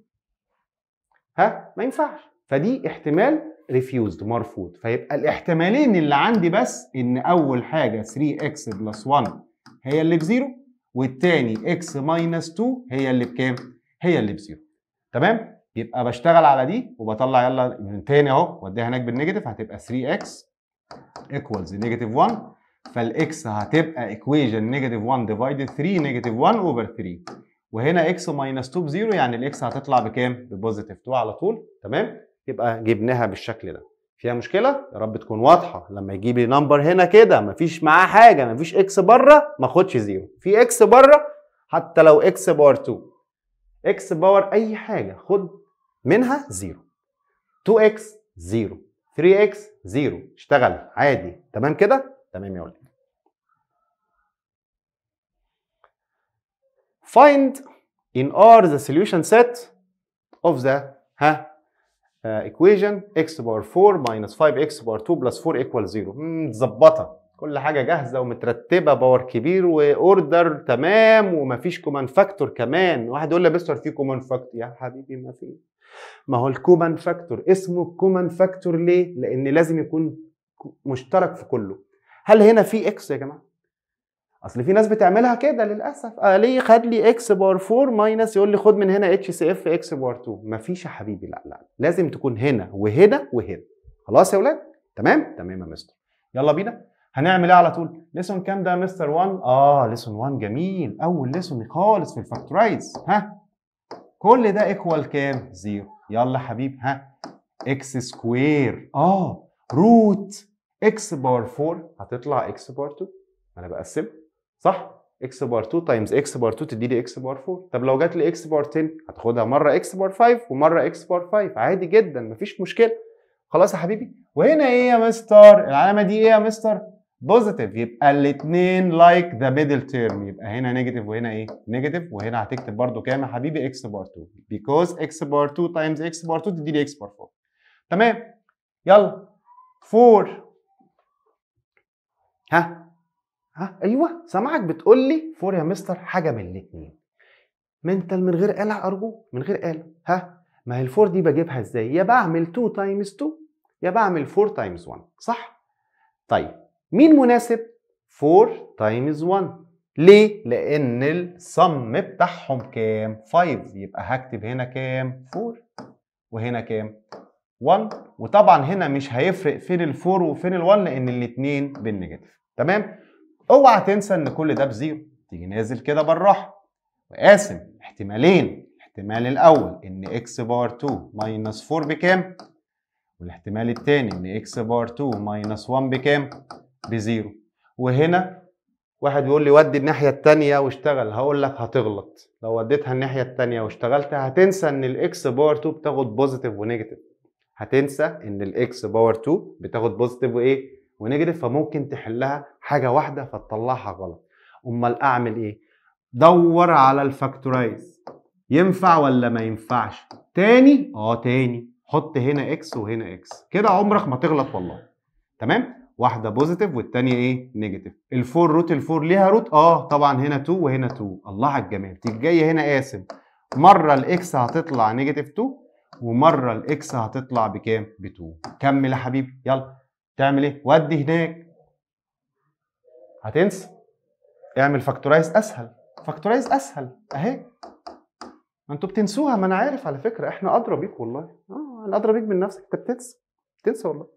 A: ها ما ينفعش فدي احتمال ريفيوزد مرفوض فيبقى الاحتمالين اللي عندي بس ان اول حاجه 3x بلس 1 هي اللي بزيرو والتاني x ماينس 2 هي اللي بكام؟ هي اللي بزيرو تمام؟ يبقى بشتغل على دي وبطلع يلا من تاني اهو واديها هناك بالنيجاتيف هتبقى 3x ايكوالز نيجاتيف 1 فالاكس هتبقى ايكويجن نيجاتيف 1 ديفايد 3 نيجاتيف 1 اوفر 3 وهنا اكس ماينس 2 بزيرو يعني الاكس هتطلع بكام؟ ببوزيتيف 2 على طول تمام؟ يبقى جبناها بالشكل ده. فيها مشكلة؟ يا رب تكون واضحة لما يجيب لي نمبر هنا كده مفيش معاه حاجة مفيش اكس بره ما اخدش زيرو. في اكس بره حتى لو اكس باور 2 اكس باور اي حاجة خد منها زيرو. 2 اكس زيرو 3 اكس زيرو اشتغل عادي تمام كده؟ تمام يا ولد. Find in R the solution set of the ها uh, equation x power 4 minus 5x power 2 plus 4 equals 0 متظبطه hmm, كل حاجه جاهزه ومترتبه باور كبير واوردر تمام ومفيش كومان فاكتور كمان واحد يقول لي بس في كومان فاكتور يا حبيبي ما في ما هو الكومان فاكتور اسمه كومان فاكتور ليه لان لازم يكون مشترك في كله هل هنا في اكس يا جماعه اصل في ناس بتعملها كده للاسف قال آه، ليه خد لي اكس بار 4 ماينس يقول لي خد من هنا اتش سي اف اكس بار 2 مفيش يا حبيبي لا لا لازم تكون هنا وهنا وهنا خلاص يا ولاد تمام تمام يا مستر يلا بينا هنعمل ايه على طول ليسون كام ده مستر 1 اه ليسون 1 جميل اول ليسون خالص في الفاكتورايز ها كل ده ايكوال كام زيرو يلا حبيب ها اكس سكوير اه روت اكس بار 4 هتطلع اكس بار 2 انا بقسمها صح اكس بار 2 تايمز اكس بار 2 تدي لي اكس بار 4 طب لو جات لي اكس بار 10 هتاخدها مره اكس بار 5 ومره اكس بار 5 عادي جدا مفيش مشكله خلاص يا حبيبي وهنا ايه يا مستر العلامه دي ايه يا مستر بوزيتيف يبقى الاثنين لايك ذا ميدل تيرم يبقى هنا نيجاتيف وهنا ايه نيجاتيف وهنا هتكتب برده كام يا حبيبي اكس بار 2 بيكوز اكس بار 2 تايمز اكس بار 2 تدي لي اكس بار 4 تمام يلا 4 ها ها ايوه سامعك بتقول لي فور يا مستر حاجه من الاثنين منتال من غير قلع ارجوك من غير قلع ها ما هي الفور دي بجيبها ازاي يا بعمل 2 تايمز 2 يا بعمل 4 تايمز 1 صح طيب مين مناسب 4 تايمز 1 ليه لان الصم بتاعهم كام 5 يبقى هكتب هنا كام 4 وهنا كام 1 وطبعا هنا مش هيفرق فين ال4 وفين ال1 لان الاثنين بالنيجاتيف تمام اوعى تنسى ان كل ده بزيرو تيجي نازل كده بالراحه وقاسم احتمالين الاحتمال الاول ان اكس بار 2 ماينس 4 بكام والاحتمال الثاني ان اكس بار 2 ماينس 1 بكام بزيرو وهنا واحد بيقول لي ودي الناحيه الثانيه واشتغل هقول لك هتغلط لو وديتها الناحيه الثانيه واشتغلت هتنسى ان الاكس باور 2 بتاخد بوزيتيف ونيجاتيف هتنسى ان الاكس باور 2 بتاخد بوزيتيف وايه ونيجاتيف فممكن تحلها حاجه واحده فتطلعها غلط امال اعمل ايه دور على الفاكتورايز ينفع ولا ما ينفعش تاني اه تاني حط هنا اكس وهنا اكس كده عمرك ما تغلط والله تمام واحده بوزيتيف والتانيه ايه نيجاتيف الفور روت الفور ليها روت اه طبعا هنا 2 وهنا 2 الله على الجمال تيجي جايه هنا قاسم مره الاكس هتطلع نيجاتيف 2 ومره الاكس هتطلع بكام ب 2 كمل يا حبيبي يلا تعمل ايه؟ ودي هناك هتنسى اعمل فاكتورايز اسهل فاكتورايز اسهل اهي ما انتوا بتنسوها ما انا عارف على فكره احنا ادرى بيك والله اه انا ادرى بيك من نفسك انت بتنسى بتنسى والله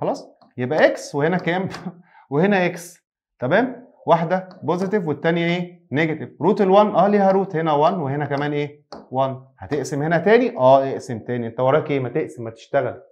A: خلاص يبقى اكس وهنا كام وهنا اكس تمام واحده بوزيتيف والثانيه ايه نيجاتيف روت ال1 اه ليها روت هنا 1 وهنا كمان ايه 1 هتقسم هنا تاني اه اقسم تاني انت وراك ايه ما تقسم ما تشتغل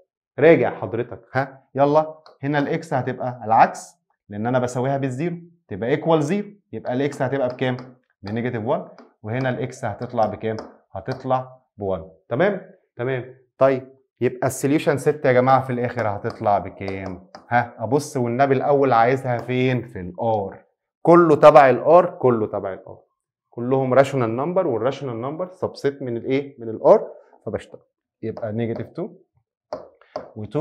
A: راجع حضرتك ها يلا هنا الاكس هتبقى العكس لان انا بساويها بالزيرو تبقى ايكوال زيرو يبقى الاكس هتبقى بكام؟ بنيجاتيف 1 وهنا الاكس هتطلع بكام؟ هتطلع ب 1 تمام؟ تمام طيب يبقى السوليوشن 6 يا جماعه في الاخر هتطلع بكام؟ ها ابص والنبي الاول عايزها فين؟ في الار كله تبع الار كله تبع الار كلهم راشونال نمبر والراشونال نمبر سبسيت من الايه؟ من الار فبشتغل يبقى نيجاتيف 2 و2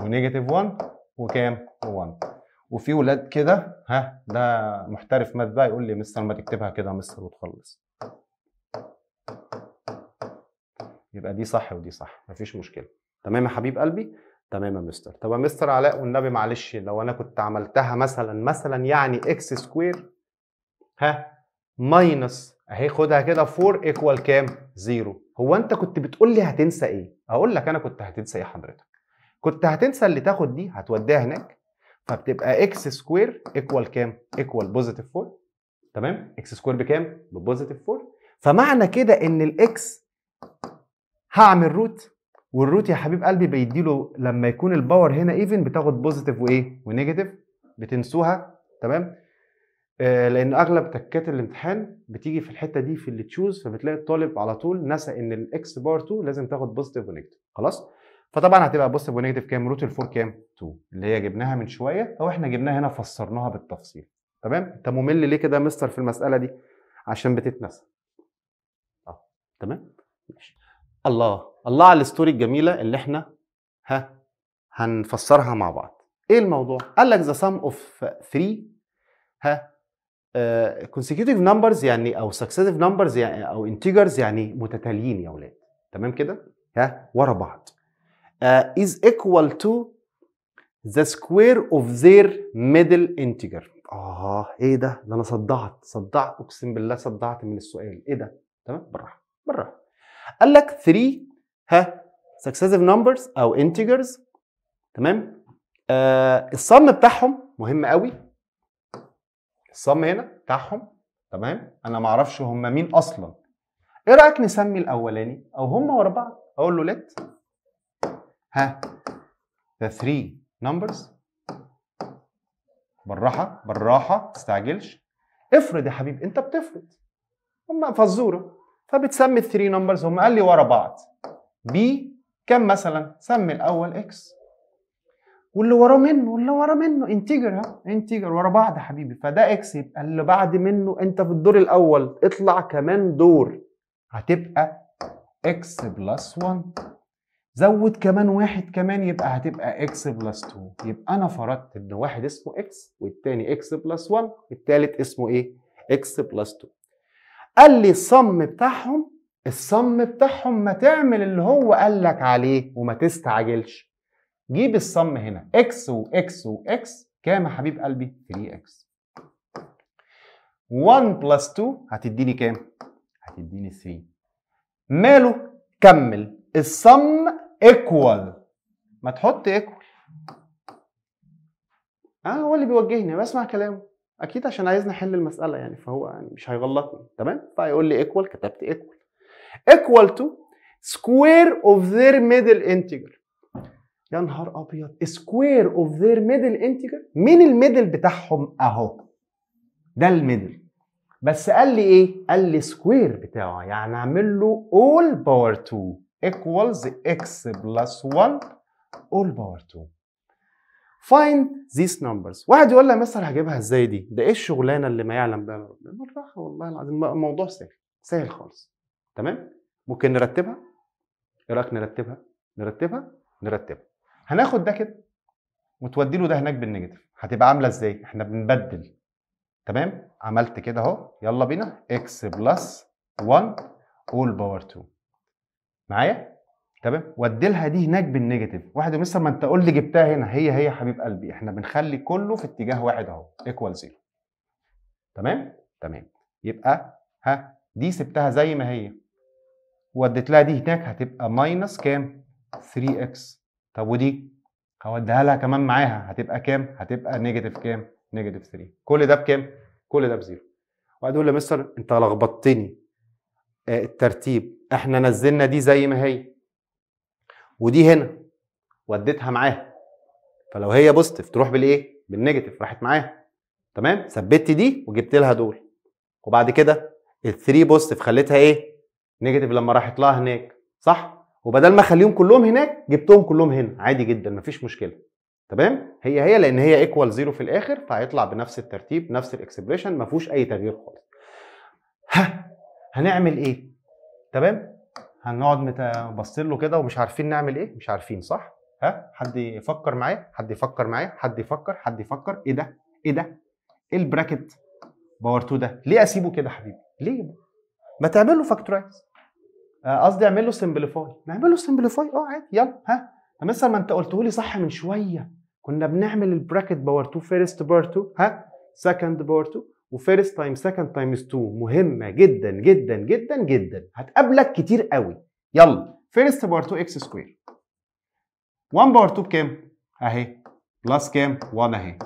A: ونيجاتيف 1 وكام؟ و1 وفي ولاد كده ها ده محترف ماث بقى يقول لي مستر ما تكتبها كده يا مستر وتخلص يبقى دي صح ودي صح مفيش مشكله تمام يا حبيب قلبي تمام يا مستر طب يا مستر علاء والنبي معلش لو انا كنت عملتها مثلا مثلا يعني اكس سكوير ها ماينس اهي خدها كده 4 ايكوال كام؟ زيرو هو انت كنت بتقول لي هتنسى ايه؟ اقول لك انا كنت هتنسى ايه حضرتك كنت هتنسى اللي تاخد دي هتوديها هناك فبتبقى اكس سكوير ايكوال كام ايكوال بوزيتيف 4 تمام اكس سكوير بكام ببوزيتيف 4 فمعنى كده ان الاكس هعمل روت والروت يا حبيب قلبي بيديله لما يكون الباور هنا ايفن بتاخد بوزيتيف وايه ونيجاتيف بتنسوها تمام آه، لان اغلب تكات الامتحان بتيجي في الحته دي في اللي تشوز فبتلاقي الطالب على طول نسى ان الاكس بار 2 لازم تاخد بوزيتيف ونيجاتيف خلاص فطبعا هتبقى بوزيتيف ونيجاتيف كام روت الفور كام 2 اللي هي جبناها من شويه او احنا جبناها هنا فسرناها بالتفصيل تمام انت ممل ليه كده يا مستر في المساله دي عشان بتتنسى اه تمام ماشي الله الله على الستوري الجميله اللي احنا ها هنفسرها مع بعض ايه الموضوع قال لك ذا سم اوف 3 ها كونسيكيوتيف آه، نمبرز يعني او سكسيسيف نمبرز يعني او انتجرز يعني متتاليين يا اولاد تمام كده ها ورا بعض از ايكوال تو ذا سكوير اوف ذير ميدل انتجر اه ايه ده ده انا صدعت صدعت اقسم بالله صدعت من السؤال ايه ده تمام بره بره قال لك 3 ها سكسيسيف نمبرز او انتجرز تمام آه الصم بتاعهم مهم قوي الصم هنا بتاعهم تمام انا ما اعرفش هم مين اصلا ايه رايك نسمي الاولاني او هم ورا بعض اقول له ليت ها ذا ثري نمبرز بالراحه بالراحه ما تستعجلش افرض يا حبيبي انت بتفرض هم فزوره فبتسمي الثري نمبرز هم قال لي ورا بعض بي كم مثلا سمي الاول اكس واللي وراه منه واللي وراه منه انتجر ها انتجر ورا بعض يا حبيبي فده اكس يبقى اللي بعد منه انت في الدور الاول اطلع كمان دور هتبقى اكس بلس 1 زود كمان واحد كمان يبقى هتبقى اكس بلس 2 يبقى انا فرضت ان واحد اسمه اكس والتاني اكس بلس 1 والتالت اسمه ايه؟ اكس بلس 2 قال لي الصم بتاعهم الصم بتاعهم ما تعمل اللي هو قال لك عليه وما تستعجلش جيب الصم هنا اكس واكس واكس كام يا حبيب قلبي 3 اكس 1 بلس 2 هتديني كام هتديني 3 ماله كمل الصم ايكوال ما تحط ايكوال اه هو اللي بيوجهني بسمع كلامه اكيد عشان عايزني احل المساله يعني فهو يعني مش هيغلطني تمام فيقول لي ايكوال كتبت ايكوال ايكوال تو سكوير اوف ذير ميدل انتجر يا نهار ابيض سكوير اوف ذير ميدل انتجر مين الميدل بتاعهم اهو ده الميدل بس قال لي ايه قال لي سكوير بتاعه يعني اعمل له اول باور 2 ايكوالز اكس بلس 1 اول باور 2 فايند ذيس نمبرز واحد يقول لي مثلا هجيبها ازاي دي ده ايه الشغلانه اللي ما يعلم بها ربنا بالراحه والله العظيم الموضوع سهل سهل خالص تمام ممكن نرتبها ايه رايك نرتبها نرتبها نرتبها هناخد ده كده وتودي له ده هناك بالنيجاتيف هتبقى عامله ازاي احنا بنبدل تمام عملت كده اهو يلا بينا اكس بلس 1 اول باور 2 معايا تمام ودي لها دي هناك بالنيجاتيف واحد يقول ما انت قول لي جبتها هنا هي هي حبيب قلبي احنا بنخلي كله في اتجاه واحد اهو ايكوال زيرو تمام تمام يبقى ها دي سبتها زي ما هي وديت لها دي هناك هتبقى ماينس كام 3 اكس طب ودي هوديها لها كمان معاها هتبقى كام؟ هتبقى نيجاتيف كام؟ نيجاتيف 3 كل ده بكام؟ كل ده بزيرو وبعد اقول لي مستر انت لخبطتني آه الترتيب احنا نزلنا دي زي ما هي ودي هنا وديتها معاها فلو هي بوزيتيف تروح بالايه؟ بالنيجاتيف راحت معاها تمام؟ ثبت دي وجبت لها دول وبعد كده ال 3 بوزيتيف خليتها ايه؟ نيجاتيف لما راحت لها هناك صح؟ وبدل ما اخليهم كلهم هناك جبتهم كلهم هنا عادي جدا مفيش مشكله تمام هي هي لان هي ايكوال زيرو في الاخر فهيطلع بنفس الترتيب نفس الاكسبريشن مفهوش اي تغيير خالص ها هنعمل ايه تمام هنقعد باصين له كده ومش عارفين نعمل ايه مش عارفين صح ها حد يفكر معايا حد يفكر معايا حد يفكر حد يفكر ايه ده ايه ده ايه البراكت باور 2 ده ليه اسيبه كده حبيبي ليه ما تعمل له فاكتورايز آه، قصدي اعمل له سمبليفاي نعمل له سمبليفاي اه عادي يلا ها مثلا ما انت قلته لي صح من شويه كنا بنعمل البراكت باور 2 فيرست باور 2 ها سكند باور 2 وفيرست تايم سكند تايمز 2 مهمه جدا جدا جدا جدا هتقابلك كتير قوي يلا فيرست باور 2 اكس سكوير 1 باور 2 بكام؟ اهي بلس كام؟ 1 اهي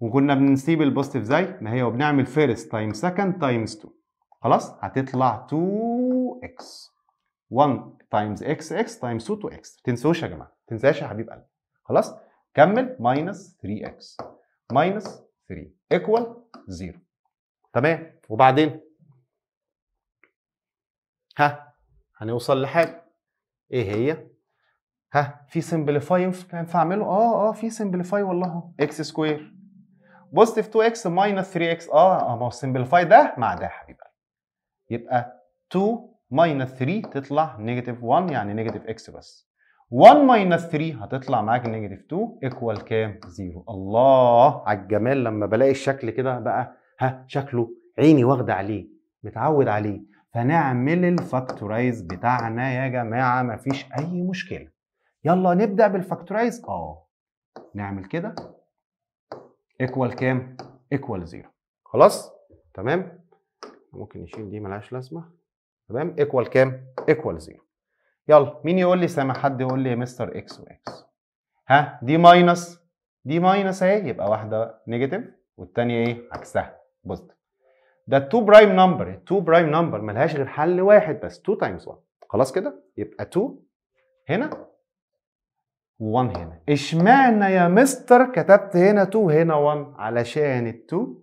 A: وكنا بنسيب البوزيتيف زي ما هي وبنعمل فيرست تايم سكند تايمز 2 خلاص هتطلع 2 اكس 1 تايمز اكس اكس تايمز 2 اكس ما تنسوش يا جماعه ما تنساش يا حبيب قلبي خلاص كمل ماينس 3 اكس ماينس 3 ايكوال 0 تمام وبعدين ها هنوصل لحاجه ايه هي ها في سمبليفاي ينفع اعمله اه اه في سمبليفاي والله اكس سكوير بوزيتيف 2 اكس ماينس 3 اكس اه ما هو السمبليفاي ده مع ده يا حبيب قلبي يبقى 2 ماينس 3 تطلع نيجاتيف 1 يعني نيجاتيف اكس بس 1 ماينس 3 هتطلع معاك نيجاتيف 2 ايكوال كام؟ 0 الله على الجمال لما بلاقي الشكل كده بقى ها شكله عيني واخده عليه متعود عليه فنعمل الفاكتورايز بتاعنا يا جماعه مفيش اي مشكله يلا نبدا بالفاكتورايز اه نعمل كده ايكوال كام؟ ايكوال 0 خلاص؟ تمام؟ ممكن نشيل دي ملهاش لازمه تمام ايكوال كام ايكوال زيرو يلا مين يقول لي سامع حد يقول لي يا مستر اكس واكس ها دي ماينس دي ماينس اهي يبقى واحده نيجاتيف والثانيه ايه عكسها بوزيتيف ده 2 برايم نمبر 2 برايم نمبر ملهاش غير حل واحد بس 2 تايمز 1 خلاص كده يبقى 2 هنا و1 هنا اشمعنى يا مستر كتبت هنا 2 هنا 1 علشان ال 2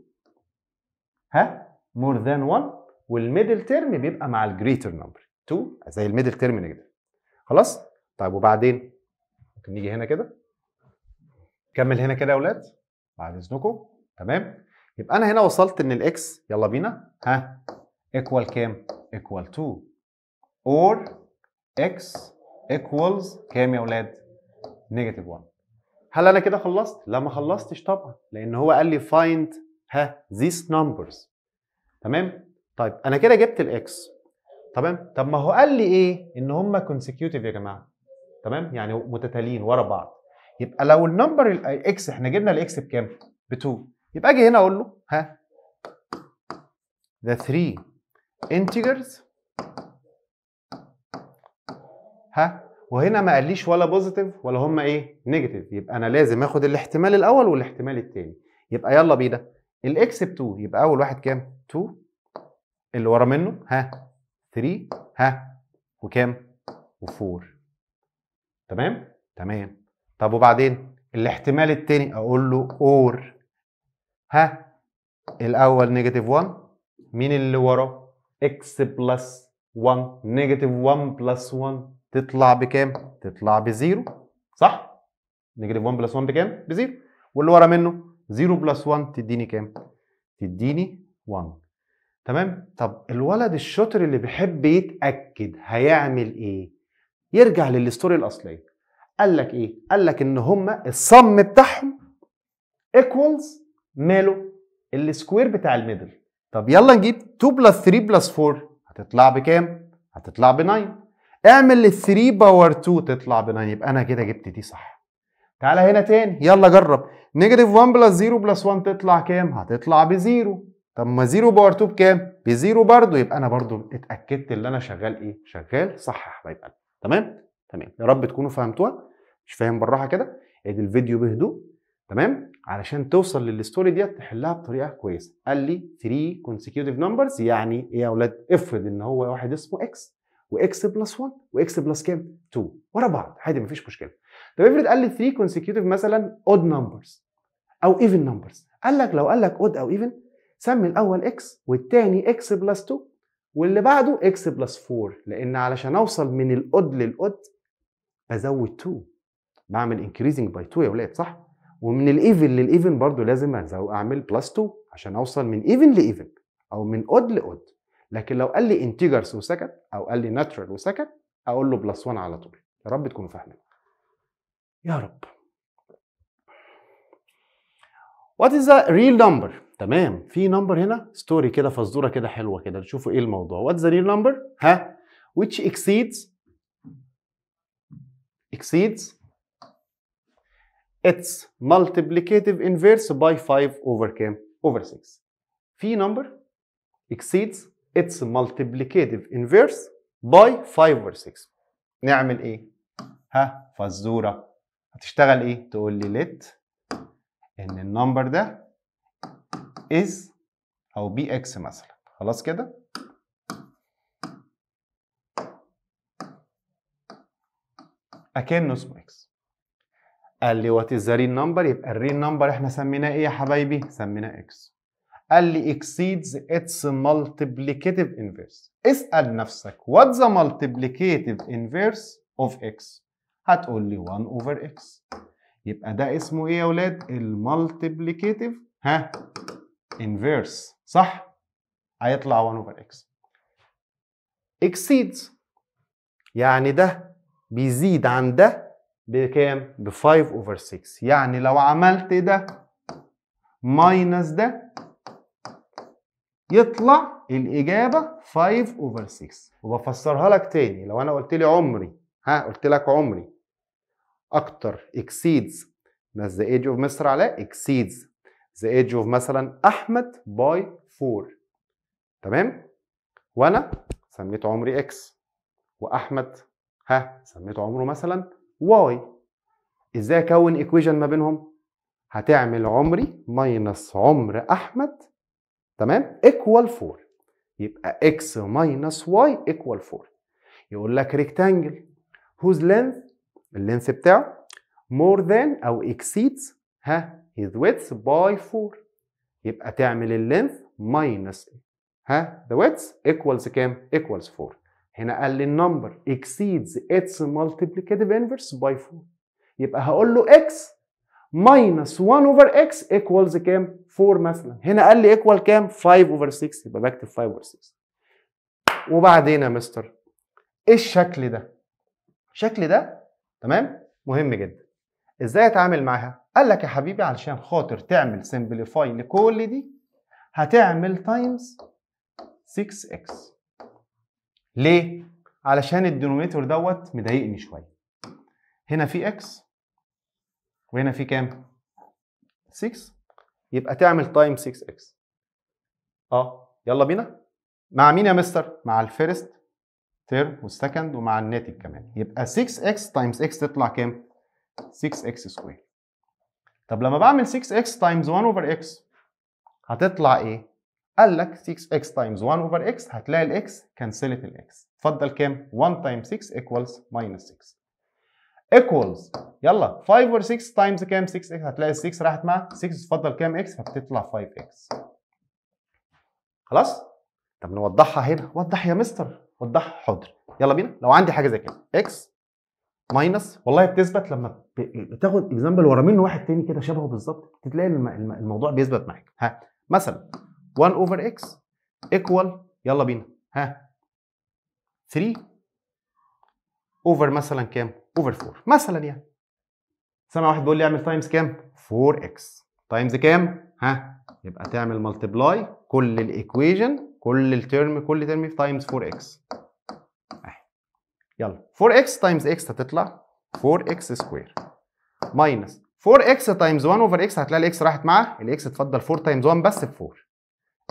A: ها مور ذان 1 والميدل تيرم بيبقى مع الجريتر نمبر 2 زي الميدل تيرم نيجاتيف خلاص طيب وبعدين ممكن نيجي هنا كده كمل هنا كده يا اولاد بعد اذنكم تمام يبقى انا هنا وصلت ان الاكس يلا بينا ها ايكوال كام ايكوال 2 اور اكس ايكوالز كام يا اولاد نيجاتيف 1 هل انا كده خلصت لا ما خلصتش طبعا لان هو قال لي فايند ها ذيس نمبرز تمام طيب انا كده جبت الاكس تمام طب ما هو قال لي ايه ان هم كونسيكيوتيف يا جماعه تمام يعني متتاليين ورا بعض يبقى لو النمبر الاكس احنا جبنا الاكس بكام ب 2 يبقى اجي هنا اقول له ها the three integers ها وهنا ما قاليش ولا بوزيتيف ولا هما ايه نيجاتيف يبقى انا لازم اخد الاحتمال الاول والاحتمال الثاني يبقى يلا بينا الاكس ب 2 يبقى اول واحد كام 2 اللي ورا منه ها 3 ها وكام و4 تمام تمام طب وبعدين الاحتمال التاني اقول له اور ها الاول نيجاتيف 1 مين اللي وراه اكس بلس 1 نيجاتيف 1 بلس 1 تطلع بكام تطلع بزيرو صح نيجاتيف 1 بلس 1 بكام بزيرو واللي ورا منه 0 بلس 1 تديني كام تديني 1 تمام طب الولد الشاطر اللي بيحب يتاكد هيعمل ايه يرجع للاستوري الاصليه قال لك ايه قال لك ان هما الصم بتاعهم ايكوالز ماله السكوير بتاع الميدل طب يلا نجيب 2 بلس 3 بلس 4 هتطلع بكام هتطلع ب 9 اعمل لل 3 باور 2 تطلع ب 9 يبقى انا كده جبت دي صح تعالى هنا تاني يلا جرب نيجاتيف 1 بلس 0 بلس 1 تطلع كام هتطلع ب 0 طب ما زيرو باور 2 بكام؟ بزيرو برضه يبقى انا برضه اتاكدت ان انا شغال ايه؟ شغال صح يا حبايب تمام؟ تمام يا رب تكونوا فهمتوها مش فاهم بالراحه كده ادي الفيديو بهدوء تمام؟ علشان توصل للستوري ديت تحلها بطريقه كويسه قال لي 3 كونسيكيوتيف نمبرز يعني ايه يا اولاد؟ افرض ان هو واحد اسمه اكس واكس بلس 1 واكس بلس كام؟ 2 ورا بعض عادي مفيش مشكله طب افرض قال لي 3 كونسيكيوتيف مثلا اود نمبرز او ايفن نمبرز قال لك لو قال لك اود او ايفن سمي الاول اكس والتاني اكس بلس 2 واللي بعده اكس بلس 4 لان علشان اوصل من الاود للاود بزود 2 بعمل انكريزنج باي 2 يا ولاد صح ومن الايفن للايفن برضه لازم اعمل بلس 2 عشان اوصل من ايفن لايفن او من اود لاود لكن لو قال لي انتجرز وسكت او قال لي ناتشرال وسكت اقول له بلس 1 على طول يا رب تكونوا فاهمين يا رب What is a real number? تمام في نمبر هنا ستوري كده فزوره كده حلوه كده نشوفوا ايه الموضوع وات ذا ريل نمبر ها which exceeds exceeds its multiplicative inverse by 5 over كام over 6 في نمبر exceeds its multiplicative inverse by 5 over 6 نعمل ايه ها فزوره هتشتغل ايه تقول لي let ان النمبر ده از او بي اكس مثلا خلاص كده اكنه اسمه اكس قال لي وات از ذا ريل نمبر يبقى الريل نمبر احنا سميناه ايه يا حبايبي سميناه اكس قال لي exceeds its multiplicative inverse اسأل نفسك what the multiplicative inverse of x هتقول لي 1 over x يبقى ده اسمه ايه يا ولاد المالتيبليكاتيف ها inverse صح هيطلع 1 over x اكسيد يعني ده بيزيد عن ده بكام؟ ب 5 over 6 يعني لو عملت ده ماينس ده يطلع الإجابة 5 over 6 وبفسرها لك تاني لو أنا قلت لي عمري ها قلت لك عمري أكتر اكسيدز that's the age of مستر علاء اكسيدز the age of مثلا احمد by 4 تمام وانا سميت عمري اكس واحمد ها سميت عمره مثلا واي ازاي اكون ايكويشن ما بينهم هتعمل عمري ماينس عمر احمد تمام ايكوال 4 يبقى اكس ماينس واي ايكوال 4 يقول لك ريكتانجل whose length اللينث بتاعه more than او اكسيدز ها his width by 4 يبقى تعمل اللينث minus ها the width equals كام؟ equals 4 هنا قال لي النمبر exceeds its multiplicative inverse by 4 يبقى هقول له x minus 1 over x equals كام؟ 4 مثلا هنا قال لي equal كام؟ 5 over 6 يبقى بكتب 5 over 6 وبعدين يا مستر ايه الشكل ده؟ الشكل ده تمام؟ مهم جدا ازاي اتعامل معاها قال لك يا حبيبي علشان خاطر تعمل سمبليفاي لكل دي هتعمل تايمز 6x ليه علشان الدينوميتور دوت مضايقني شويه هنا في x وهنا في كام 6 يبقى تعمل تايم 6x اه يلا بينا مع مين يا مستر مع الفيرست تيرم والسكند ومع الناتج كمان يبقى 6x تايمز x تطلع كام 6x سكوير طب لما بعمل 6x تايمز 1 اوفر x هتطلع ايه؟ قال لك 6x تايمز 1 اوفر x هتلاقي الاكس كنسلت الx اتفضل كام؟ 1 تايمز 6 ايكوالز ماينس 6 ايكوالز يلا 5 اور 6 تايمز كام 6x هتلاقي 6 راحت مع 6 اتفضل كام x فبتطلع 5x خلاص؟ طب نوضحها هنا وضح يا مستر وضح حاضر يلا بينا لو عندي حاجه زي كده x ماينس والله بتثبت لما بتاخد اكزامبل ورا منه واحد تاني كده شبهه بالظبط تلاقي الموضوع بيثبت معاك ها مثلا 1 اوفر اكس ايكوال يلا بينا ها 3 اوفر مثلا كام؟ اوفر 4 مثلا يعني سامع واحد بيقول لي اعمل تايمز كام؟ 4 اكس تايمز كام؟ ها يبقى تعمل ملتبلاي كل الايكويجن كل الترم كل ترم في تايمز 4 اكس اهي يلا 4x تايمز x هتطلع 4x سكوير ماينس 4x تايمز 1 اوفر x هتلاقي الاكس راحت مع الاكس اتفضل 4 تايمز 1 بس ب 4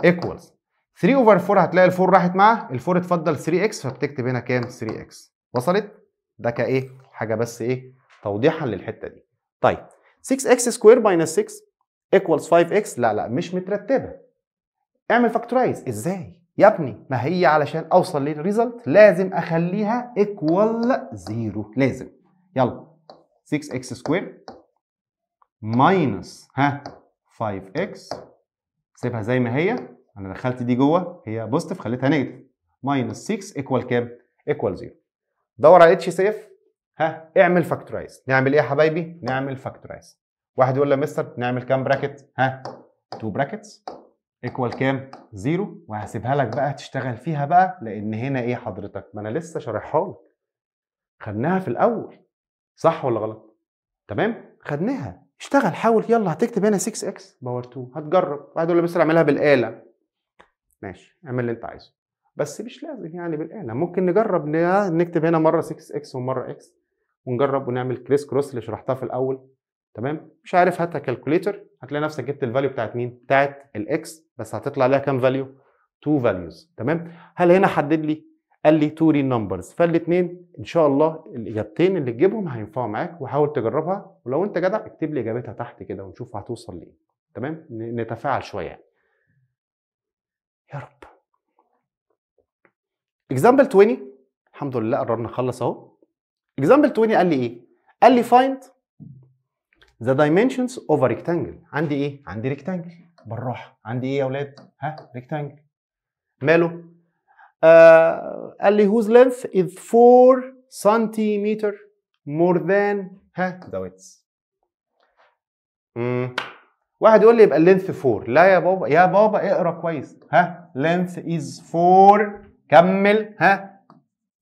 A: ايكوالز 3 اوفر 4 هتلاقي ال 4 راحت مع ال 4 اتفضل 3x فبتكتب هنا كام 3x وصلت ده كايه حاجه بس ايه توضيحا للحته دي طيب 6x سكوير ماينس 6 ايكوالز 5x لا لا مش مترتبه اعمل فاكتورايز ازاي يا ابني ما هي علشان اوصل للريزلت لازم اخليها ايكوال زيرو لازم يلا 6x سكوير ماينس ها 5x سيبها زي ما هي انا دخلت دي جوه هي بوزيتيف خليتها نيجاتيف ماينس 6 ايكوال كام؟ ايكوال زيرو دور على اتش سيف ها اعمل فاكتورايز نعمل ايه يا حبايبي؟ نعمل فاكتورايز واحد يقول لي يا مستر نعمل كام براكت؟ ها 2 براكتس ايكوال كام؟ زيرو وهسيبها لك بقى تشتغل فيها بقى لان هنا ايه حضرتك؟ ما انا لسه شارحها لك. خدناها في الاول صح ولا غلط؟ تمام؟ خدناها اشتغل حاول يلا هتكتب هنا 6 اكس باور 2 هتجرب واحد يقول لي بس اعملها بالاله ماشي اعمل اللي انت عايزه بس مش لازم يعني بالاله ممكن نجرب نكتب هنا مره 6 اكس ومره اكس ونجرب ونعمل كريس كروس اللي شرحتها في الاول تمام مش عارف هاتها كالكوليتر هتلاقي نفسك جبت الفاليو بتاعت مين بتاعت الاكس بس هتطلع لها كام فاليو؟ تو فاليوز تمام؟ هل هنا حدد لي؟ قال لي تو ريل نمبرز فالاثنين ان شاء الله الاجابتين اللي تجيبهم هينفعوا معاك وحاول تجربها ولو انت جدع اكتب لي اجابتها تحت كده ونشوف هتوصل لايه تمام؟ نتفاعل شويه يعني. يا رب اكزامبل 20 الحمد لله قررنا نخلص اهو اكزامبل 20 قال لي ايه؟ قال لي فايند ذا دايمنشنز اوف ا ريكتانجل عندي ايه؟ عندي ريكتانجل بالراحه عندي ايه يا اولاد ها ريكتانجل ماله آه قال لي whose length is 4 سنتيمتر مور ذان ها ذا ويتس واحد يقول لي يبقى اللينث 4 لا يا بابا يا بابا اقرا كويس ها لينث از 4 كمل ها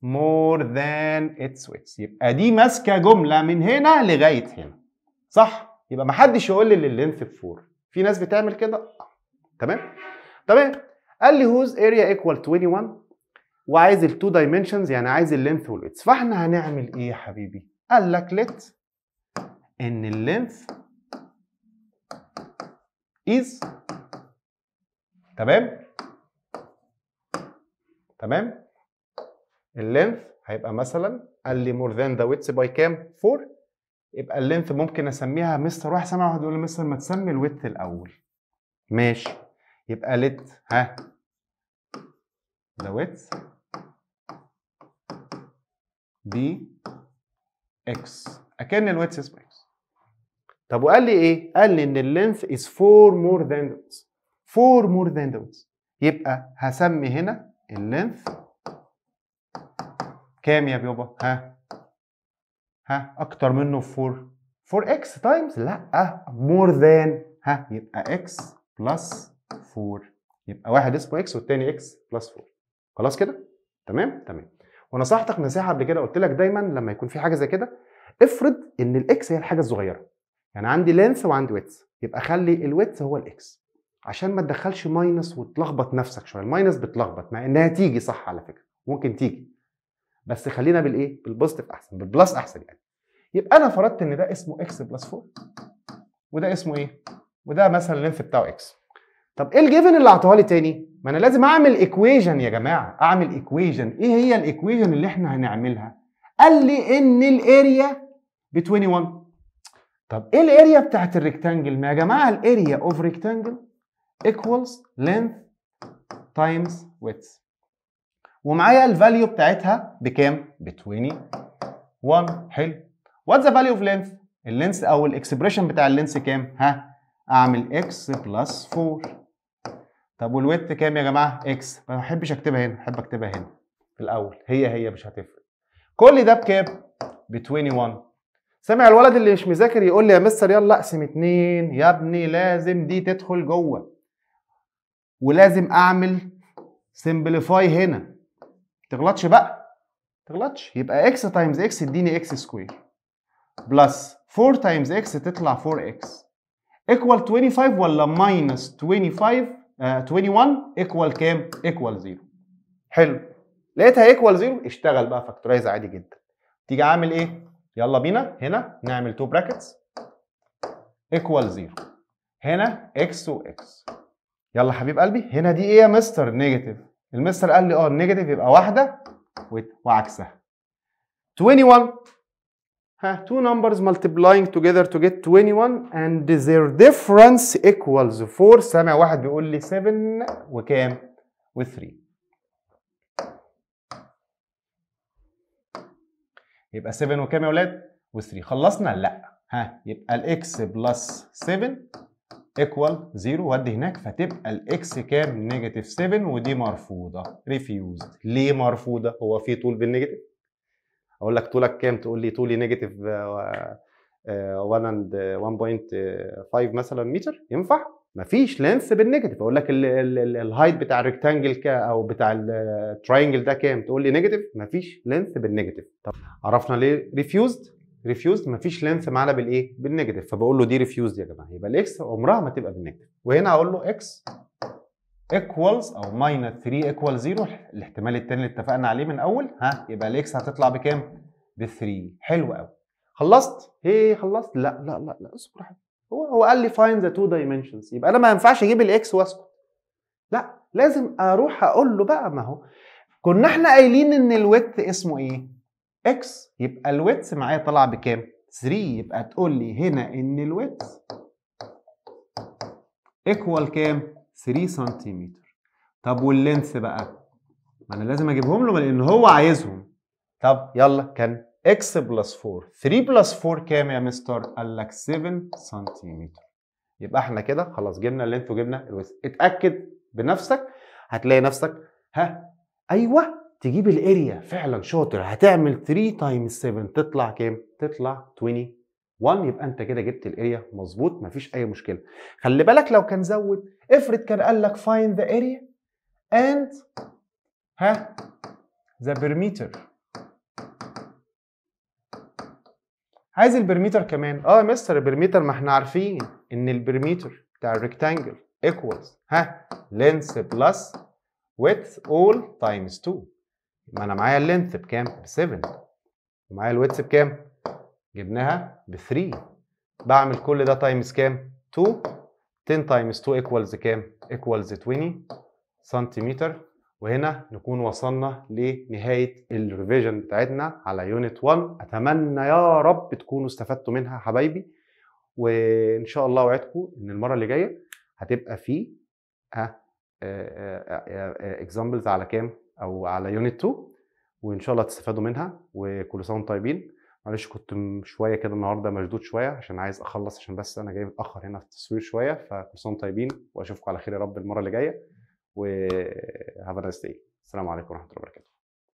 A: مور ذان اتس ويتس يبقى دي ماسكه جمله من هنا لغايه هنا صح يبقى ما حدش يقول لي اللينث 4 في ناس بتعمل كده تمام تمام قال لي whose area equal 21 وعايز التو 2 dimensions يعني عايز اللينث والويتس فاحنا هنعمل ايه يا حبيبي قال لك ليت ان اللينث is تمام تمام اللينث هيبقى مثلا قال لي more than the width by كام 4 يبقى اللينث ممكن اسميها مستر واحد سامع واحد يقول لي مستر ما تسمي الويت الاول ماشي يبقى ليت ها ذا ويت دي اكس اكن الويت اسمه اكس طب وقال لي ايه قال لي ان اللينث از 4 مور ذان ذا ويت 4 مور ذان ذا ويت يبقى هسمي هنا اللينث كام يا بيوبا؟ ها ها اكتر منه فور فور 4 اكس تايمز لا مور ذان ها يبقى اكس بلس 4 يبقى واحد اسمه اكس والتاني اكس بلس 4 خلاص كده تمام تمام ونصحتك نصيحه قبل كده قلت لك دايما لما يكون في حاجه زي كده افرض ان الاكس هي الحاجه الصغيره يعني عندي لينث وعندي ويتس يبقى خلي الويتس هو الاكس عشان ما تدخلش ماينس وتلخبط نفسك شويه الماينس بتلخبط مع انها تيجي صح على فكره ممكن تيجي بس خلينا بالايه بالبوزيتيف احسن بالبلس احسن يعني يبقى انا فرضت ان ده اسمه اكس بلس 4 وده اسمه ايه وده مثلا اللينث بتاعه اكس طب ايه الجيفن اللي اعطاها لي تاني ما انا لازم اعمل ايكويجن يا جماعه اعمل ايكويجن ايه هي الايكويجن اللي احنا هنعملها قال لي ان الاريا ب 21 طب ايه الاريا بتاعت الريكتانجل ما يا جماعه الاريا اوف ريكتانجل ايكوالز لينث تايمز ويتس. ومعايا الفاليو بتاعتها بكام؟ ب 21 حلو وات ذا فاليو اوف لينث؟ اللينث او الاكسبريشن بتاع اللينث كام؟ ها اعمل اكس بلس 4 طب والويت كام يا جماعه؟ اكس ما بحبش اكتبها هنا بحب اكتبها هنا في الاول هي هي مش هتفرق كل ده بكام؟ ب 21 سامع الولد اللي مش مذاكر يقول لي يا مستر يلا اقسم اتنين يا ابني لازم دي تدخل جوه ولازم اعمل سمبليفاي هنا تغلطش بقى تغلطش يبقى اكس تايمز اكس تديني اكس سكوير بلس 4 تايمز اكس تطلع 4 اكس ايكوال 25 ولا ماينس 25 21 ايكوال كام؟ ايكوال 0 حلو لقيتها ايكوال 0 اشتغل بقى فاكتورايز عادي جدا تيجي عامل ايه؟ يلا بينا هنا نعمل تو براكتس ايكوال 0 هنا اكس واكس يلا حبيب قلبي هنا دي ايه يا مستر؟ نيجاتيف المستر قال لي اه النيجاتيف يبقى واحده وعكسها 21 ها two numbers multiplying together to get 21 and their difference equals 4 سامع واحد بيقول لي 7 وكام و3 يبقى 7 وكام يا ولاد و3 خلصنا لا ها يبقى الاكس بلس 7 ايكوال 0 وادي هناك فتبقى الاكس كام نيجاتيف 7 ودي مرفوضه ريفيوزد ليه مرفوضه هو في طول بالنيجاتيف اقول لك طولك كام تقول لي طولي نيجاتيف آه، 1.5 آه، آه، مثلا متر ينفع مفيش لينس بالنيجاتيف اقول لك الهايت بتاع الريكتانجل او بتاع التراينجل ده كام تقول لي نيجاتيف مفيش لينس بالنيجاتيف طب عرفنا ليه ريفيوزد ريفيوزد مفيش لينث معانا بالايه؟ بالنيجاتيف فبقول له دي ريفيوزد يا جماعه يبقى الاكس عمرها ما تبقى بالنيجاتيف وهنا هقول له اكس ايكوالز او ماينس 3 ايكوال 0 الاحتمال الثاني اللي اتفقنا عليه من اول ها يبقى الاكس هتطلع بكام؟ ب 3 حلو قوي خلصت؟ ايه خلصت؟ لا لا لا لا اصبر هو هو قال لي فايند ذا تو دايمنشنز يبقى انا ما ينفعش اجيب الاكس واسكت لا لازم اروح اقول له بقى ما هو كنا احنا قايلين ان الويت اسمه ايه؟ اكس يبقى الويتس معايا طلع بكام 3 يبقى تقول لي هنا ان الويتس ايكوال كام 3 سنتيمتر طب واللينس بقى ما انا لازم اجيبهم له لان هو عايزهم طب يلا كان اكس بلس 4 3 بلس 4 كام يا مستر قال لك 7 سنتيمتر يبقى احنا كده خلاص جبنا اللينث وجبنا الويتس اتاكد بنفسك هتلاقي نفسك ها ايوه تجيب الاريا فعلا شاطر هتعمل 3 تايمز 7 تطلع كام؟ تطلع 21 يبقى انت كده جبت الاريا مظبوط مفيش اي مشكله خلي بالك لو كان زود افرض كان قال لك فايند ذا اريا اند ها ذا برميتر عايز البرميتر كمان اه يا مستر البرميتر ما احنا عارفين ان البرميتر بتاع الريكتانجل ايكوالز ها لينس بلس ويث اول تايمز 2 يبقى انا معايا اللينث بكام؟ ب 7 ومعايا الويتس بكام؟ جبناها ب 3 بعمل كل ده تايمز كام؟ 2 10 تايمز 2 ايكوالز كام؟ ايكوالز 20 سنتيمتر وهنا نكون وصلنا لنهاية الريفيجن بتاعتنا على يونت 1 أتمنى يا رب تكونوا استفدتوا منها حبايبي وإن شاء الله وعدكم إن المرة اللي جاية هتبقى في اكزامبلز آه، آه، آه، على كام؟ او على يونت 2 وان شاء الله تستفادوا منها وكل سنه وانتم طيبين معلش كنت شويه كده النهارده مشدود شويه عشان عايز اخلص عشان بس انا جاي متاخر هنا في التصوير شويه فكل سنه وانتم طيبين واشوفكم على خير يا رب المره اللي جايه وهاف السلام عليكم ورحمه الله وبركاته